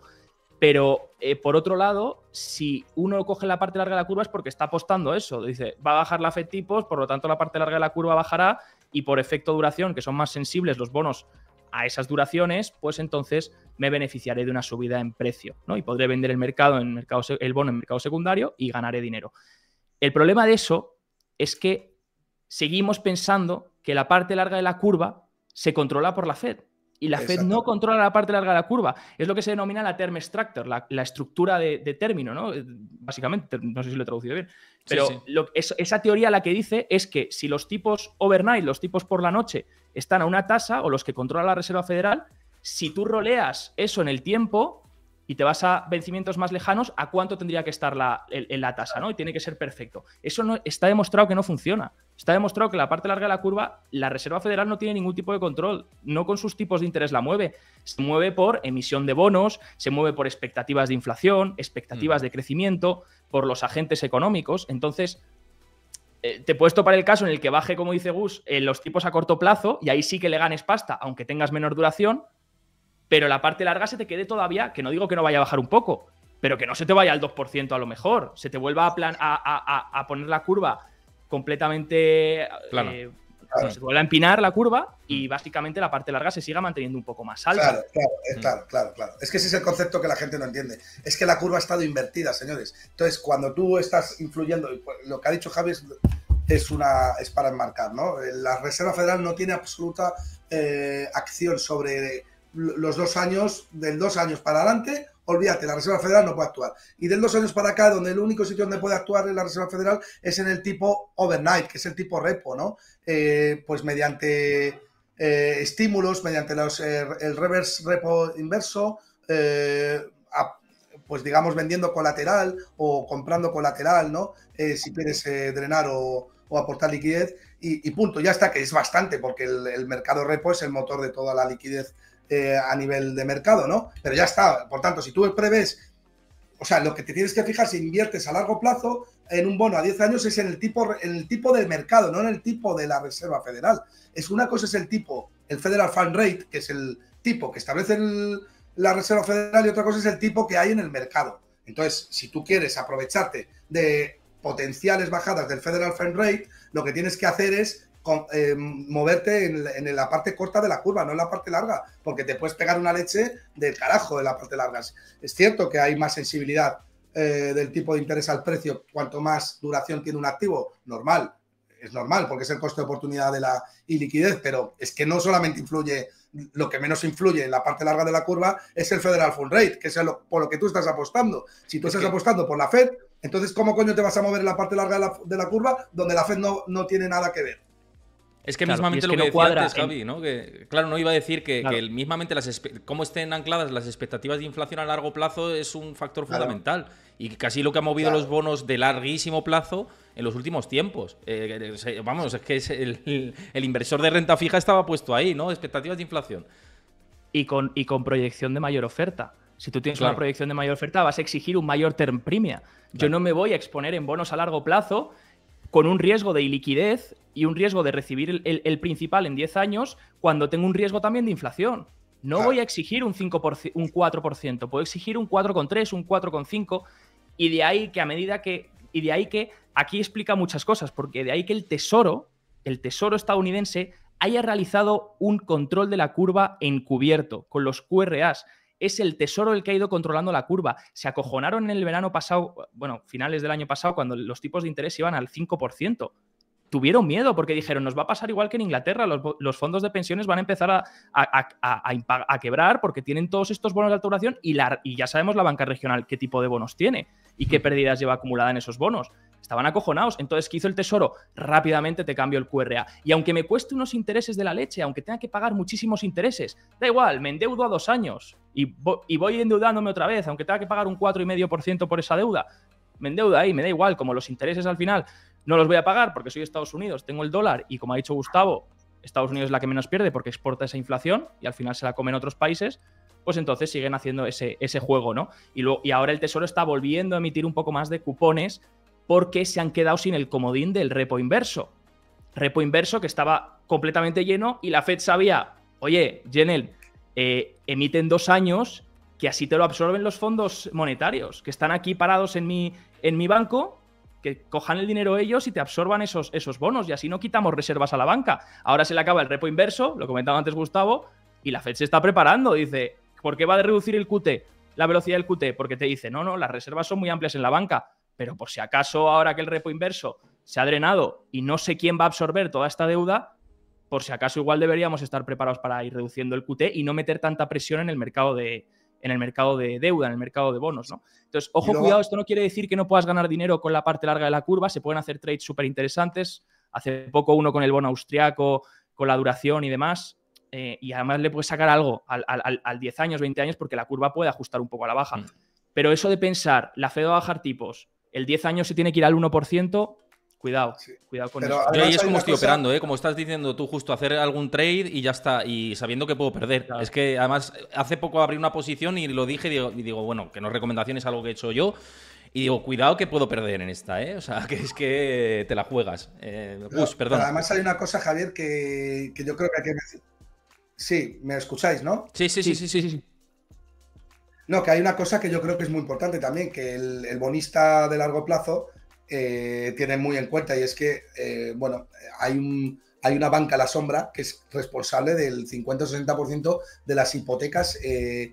Pero eh, por otro lado, si uno coge la parte larga de la curva es porque está apostando eso. Dice, va a bajar la FED tipos, por lo tanto la parte larga de la curva bajará y por efecto duración, que son más sensibles los bonos a esas duraciones, pues entonces me beneficiaré de una subida en precio, ¿no? Y podré vender el mercado en mercado el bono en mercado secundario y ganaré dinero. El problema de eso es que seguimos pensando que la parte larga de la curva se controla por la Fed. Y la Fed no controla la parte larga de la curva. Es lo que se denomina la term extractor, la, estructura de, término, ¿no? Eh, básicamente, no sé si lo he traducido bien. Pero esa teoría la que dice es que si los tipos overnight, los tipos por la noche, están a una tasa, o los que controla la Reserva Federal, si tú roleas eso en el tiempo, y te vas a vencimientos más lejanos, ¿a cuánto tendría que estar la, la tasa? ¿no? Y tiene que ser perfecto. Eso no, está demostrado que no funciona. Está demostrado que la parte larga de la curva, la Reserva Federal no tiene ningún tipo de control, no con sus tipos de interés la mueve. Se mueve por emisión de bonos, se mueve por expectativas de inflación, expectativas mm. de crecimiento, por los agentes económicos. Entonces, eh, te puedes topar el caso en el que baje, como dice Gus, en los tipos a corto plazo y ahí sí que le ganes pasta, aunque tengas menor duración, pero la parte larga se te quede todavía, que no digo que no vaya a bajar un poco, pero que no se te vaya al 2% a lo mejor, se te vuelva a, a, poner la curva completamente... Eh, se vuelve a empinar la curva y básicamente la parte larga se siga manteniendo un poco más alta. Claro, mm. claro, claro, claro, Es que ese es el concepto que la gente no entiende. Es que la curva ha estado invertida, señores. Entonces, cuando tú estás influyendo, pues, lo que ha dicho Javi es, una, es para enmarcar, ¿no? La Reserva Federal no tiene absoluta eh, acción sobre los dos años, del dos años para adelante, olvídate, la Reserva Federal no puede actuar. Y del dos años para acá, donde el único sitio donde puede actuar la Reserva Federal es en el tipo overnight, que es el tipo repo, ¿no? Eh, pues mediante eh, estímulos, mediante los, eh, el reverse repo inverso, pues digamos vendiendo colateral o comprando colateral, ¿no? si quieres drenar o, aportar liquidez y, punto, ya está, que es bastante, porque el mercado repo es el motor de toda la liquidez eh, a nivel de mercado, ¿no? Pero ya está. Por tanto, si tú el prevés, o sea, lo que te tienes que fijar si inviertes a largo plazo en un bono a 10 años es en el tipo, en el tipo de mercado, no en el tipo de la Reserva Federal. Es una cosa es el tipo, el Federal Fund Rate, que es el tipo que establece la Reserva Federal, y otra cosa es el tipo que hay en el mercado. Entonces, si tú quieres aprovecharte de potenciales bajadas del Federal Fund Rate, lo que tienes que hacer es con, eh, moverte en, la parte corta de la curva, no en la parte larga, porque te puedes pegar una leche del carajo en la parte larga. Es cierto que hay más sensibilidad eh, del tipo de interés al precio cuanto más duración tiene un activo, normal, es normal, porque es el coste de oportunidad de la iliquidez, pero es que no solamente influye lo que menos influye en la parte larga de la curva es el Federal Fund Rate, que es por lo que tú estás apostando. Si tú estás apostando por la Fed, entonces, ¿cómo coño te vas a mover en la parte larga de la, curva donde la Fed no, no tiene nada que ver? Es que mismamente lo que, cuadra Javi, claro, no iba a decir que, mismamente las cómo estén ancladas las expectativas de inflación a largo plazo es un factor fundamental. Y casi lo que ha movido los bonos de larguísimo plazo en los últimos tiempos. Eh, vamos, es que el, inversor de renta fija estaba puesto ahí, ¿no? Expectativas de inflación. Y con, y con proyección de mayor oferta. Si tú tienes una proyección de mayor oferta, vas a exigir un mayor term premia. Yo no me voy a exponer en bonos a largo plazo con un riesgo de iliquidez y un riesgo de recibir el, principal en 10 años cuando tengo un riesgo también de inflación. No voy a exigir un, 5%, un 4%, puedo exigir un 4,3, un 4,5 y de ahí que a medida que... Y de ahí que aquí explica muchas cosas, porque de ahí que el Tesoro, el Tesoro estadounidense, haya realizado un control de la curva encubierto con los QRAs es el tesoro el que ha ido controlando la curva. Se acojonaron en el verano pasado, bueno, finales del año pasado, cuando los tipos de interés iban al 5%. Tuvieron miedo porque dijeron, nos va a pasar igual que en Inglaterra, los, fondos de pensiones van a empezar a, quebrar porque tienen todos estos bonos de alturación y, y ya sabemos la banca regional qué tipo de bonos tiene y qué mm. pérdidas lleva acumulada en esos bonos estaban acojonados. Entonces, ¿qué hizo el Tesoro? Rápidamente te cambio el QRA. Y aunque me cueste unos intereses de la leche, aunque tenga que pagar muchísimos intereses, da igual, me endeudo a dos años y, voy endeudándome otra vez, aunque tenga que pagar un 4,5% por esa deuda, me endeuda ahí, me da igual, como los intereses al final no los voy a pagar porque soy Estados Unidos, tengo el dólar y como ha dicho Gustavo, Estados Unidos es la que menos pierde porque exporta esa inflación y al final se la comen otros países, pues entonces siguen haciendo ese, juego, ¿no? Y, y ahora el Tesoro está volviendo a emitir un poco más de cupones porque se han quedado sin el comodín del repo inverso. Repo inverso que estaba completamente lleno y la Fed sabía, oye, Jenel, eh, emiten dos años que así te lo absorben los fondos monetarios, que están aquí parados en mi, en mi banco, que cojan el dinero ellos y te absorban esos, esos bonos y así no quitamos reservas a la banca. Ahora se le acaba el repo inverso, lo comentaba antes Gustavo, y la Fed se está preparando, dice, ¿por qué va a reducir el QT, la velocidad del QT? Porque te dice, no, no, las reservas son muy amplias en la banca, pero por si acaso ahora que el repo inverso se ha drenado y no sé quién va a absorber toda esta deuda, por si acaso igual deberíamos estar preparados para ir reduciendo el QT y no meter tanta presión en el mercado de, en el mercado de deuda, en el mercado de bonos, ¿no? Entonces, ojo, cuidado, esto no quiere decir que no puedas ganar dinero con la parte larga de la curva, se pueden hacer trades súper interesantes, hace poco uno con el bono austriaco, con la duración y demás, eh, y además le puedes sacar algo al, 10 años, 20 años, porque la curva puede ajustar un poco a la baja. Mm. Pero eso de pensar, la Fed va a bajar tipos, el 10 años se tiene que ir al 1%, Cuidado, cuidado con eso. Yo ahí es como estoy operando, ¿eh? Como estás diciendo tú, justo hacer algún trade y ya está, y sabiendo que puedo perder. Es que además hace poco abrí una posición y lo dije y digo, bueno, que no es recomendación, es algo que he hecho yo. Y digo, cuidado que puedo perder en esta, ¿eh? O sea, que es que te la juegas. Eh, pues, perdón. además hay una cosa, Javier, que, yo creo que hay que... Sí, ¿me escucháis, no? Sí, sí, sí, sí, sí. sí, No, que hay una cosa que yo creo que es muy importante también, que el bonista de largo plazo eh, tienen muy en cuenta y es que, eh, bueno, hay, un, hay una banca a la sombra que es responsable del 50-60% de las hipotecas eh,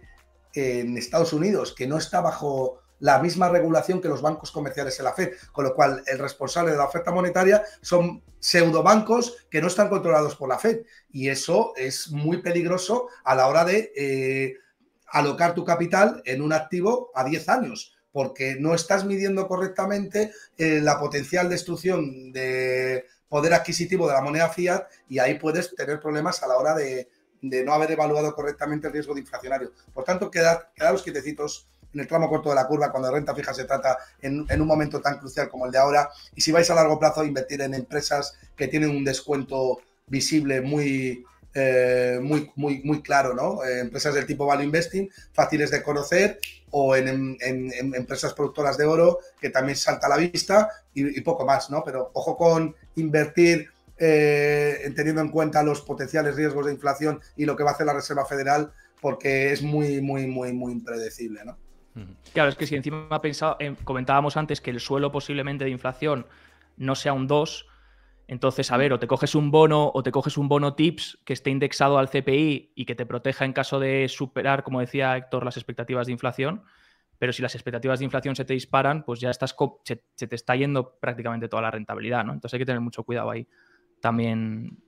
en Estados Unidos, que no está bajo la misma regulación que los bancos comerciales en la FED, con lo cual el responsable de la oferta monetaria son pseudobancos que no están controlados por la FED y eso es muy peligroso a la hora de alocar tu capital en un activo a 10 años porque no estás midiendo correctamente eh, la potencial destrucción de poder adquisitivo de la moneda fiat y ahí puedes tener problemas a la hora de, no haber evaluado correctamente el riesgo de inflacionario. Por tanto, quedad, quedaros quietecitos en el tramo corto de la curva cuando de renta fija se trata en, un momento tan crucial como el de ahora. Y si vais a largo plazo, a invertir en empresas que tienen un descuento visible muy, eh, muy, muy, muy claro, ¿no? Eh, empresas del tipo value investing, fáciles de conocer o en, empresas productoras de oro, que también salta a la vista, y, poco más, ¿no? Pero ojo con invertir eh, teniendo en cuenta los potenciales riesgos de inflación y lo que va a hacer la Reserva Federal, porque es muy, muy, muy, muy impredecible, ¿no? Claro, es que si encima eh, comentábamos antes que el suelo posiblemente de inflación no sea un 2, entonces, a ver, o te coges un bono o te coges un bono TIPS que esté indexado al CPI y que te proteja en caso de superar, como decía Héctor, las expectativas de inflación. Pero si las expectativas de inflación se te disparan, pues ya estás se, te está yendo prácticamente toda la rentabilidad, ¿no? Entonces hay que tener mucho cuidado ahí. También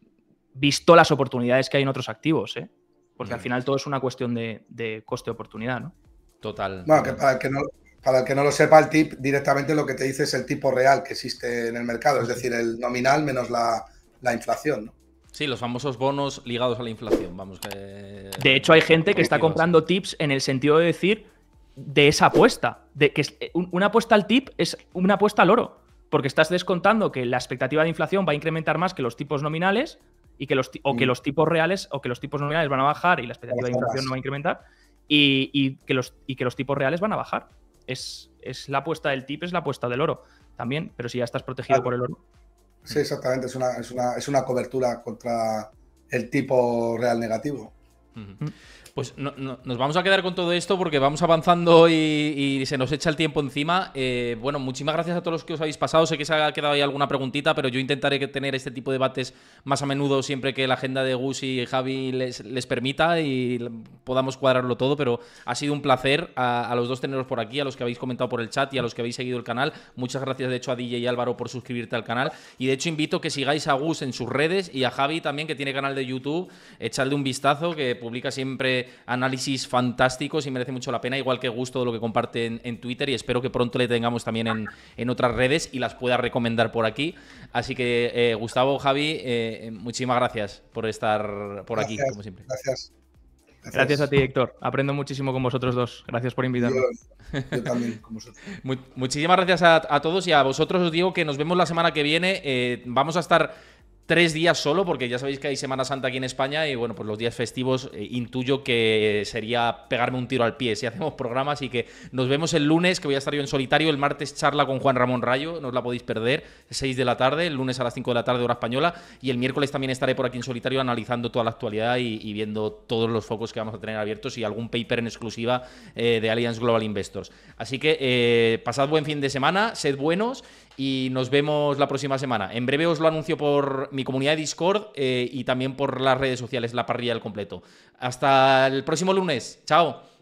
visto las oportunidades que hay en otros activos, ¿eh? Porque al mm. final todo es una cuestión de, coste-oportunidad, ¿no? Total. Bueno, que para que no, para el que no lo sepa, el tip directamente lo que te dice es el tipo real que existe en el mercado, es decir, el nominal menos la, inflación. Sí, los famosos bonos ligados a la inflación. Vamos De hecho, hay gente que está comprando tips en el sentido de decir de esa apuesta, de que eh, una apuesta al tip es una apuesta al oro, porque estás descontando que la expectativa de inflación va a incrementar más que los tipos nominales y que los o que mm. los tipos reales o que los tipos nominales van a bajar y la expectativa de inflación no va a incrementar y, que los, y que los tipos reales van a bajar es, la apuesta del tip, es la apuesta del oro también, pero si ya estás protegido por el oro. Sí, exactamente, es una, cobertura contra el tipo real negativo. Pues no, nos vamos a quedar con todo esto porque vamos avanzando y, se nos echa el tiempo encima. Eh, bueno, muchísimas gracias a todos los que os habéis pasado. Sé que se ha quedado ahí alguna preguntita, pero yo intentaré tener este tipo de debates más a menudo siempre que la agenda de Gus y Javi les, les permita y podamos cuadrarlo todo. Pero ha sido un placer a, los dos teneros por aquí, a los que habéis comentado por el chat y a los que habéis seguido el canal. Muchas gracias, de hecho, a DJ y Álvaro por suscribirte al canal. Y de hecho, invito que sigáis a Gus en sus redes y a Javi también, que tiene canal de YouTube. Echadle un vistazo, que publica siempre análisis fantásticos y merece mucho la pena, igual que gusto lo que comparte en, Twitter y espero que pronto le tengamos también en, otras redes y las pueda recomendar por aquí. Así que eh, Gustavo, Javi, eh, eh, muchísimas gracias por estar por aquí, como siempre. Gracias. Gracias. a ti, Héctor. Aprendo muchísimo con vosotros dos. Gracias por invitarme. Yo, también, con vosotros. Muchísimas gracias a, todos y a vosotros os digo que nos vemos la semana que viene. vamos a estar Tres días solo, porque ya sabéis que hay Semana Santa aquí en España y bueno, pues los días festivos eh, intuyo que sería pegarme un tiro al pie si hacemos programas y que nos vemos el lunes, que voy a estar yo en solitario, el martes charla con Juan Ramón Rayo, no os la podéis perder, 6 de la tarde, el lunes a las 5 de la tarde hora española y el miércoles también estaré por aquí en solitario analizando toda la actualidad y, viendo todos los focos que vamos a tener abiertos y algún paper en exclusiva eh, de Alliance Global Investors. Así que eh, pasad buen fin de semana, sed buenos y nos vemos la próxima semana. En breve os lo anuncio por mi comunidad de Discord eh, y también por las redes sociales, la parrilla del completo. Hasta el próximo lunes. Chao.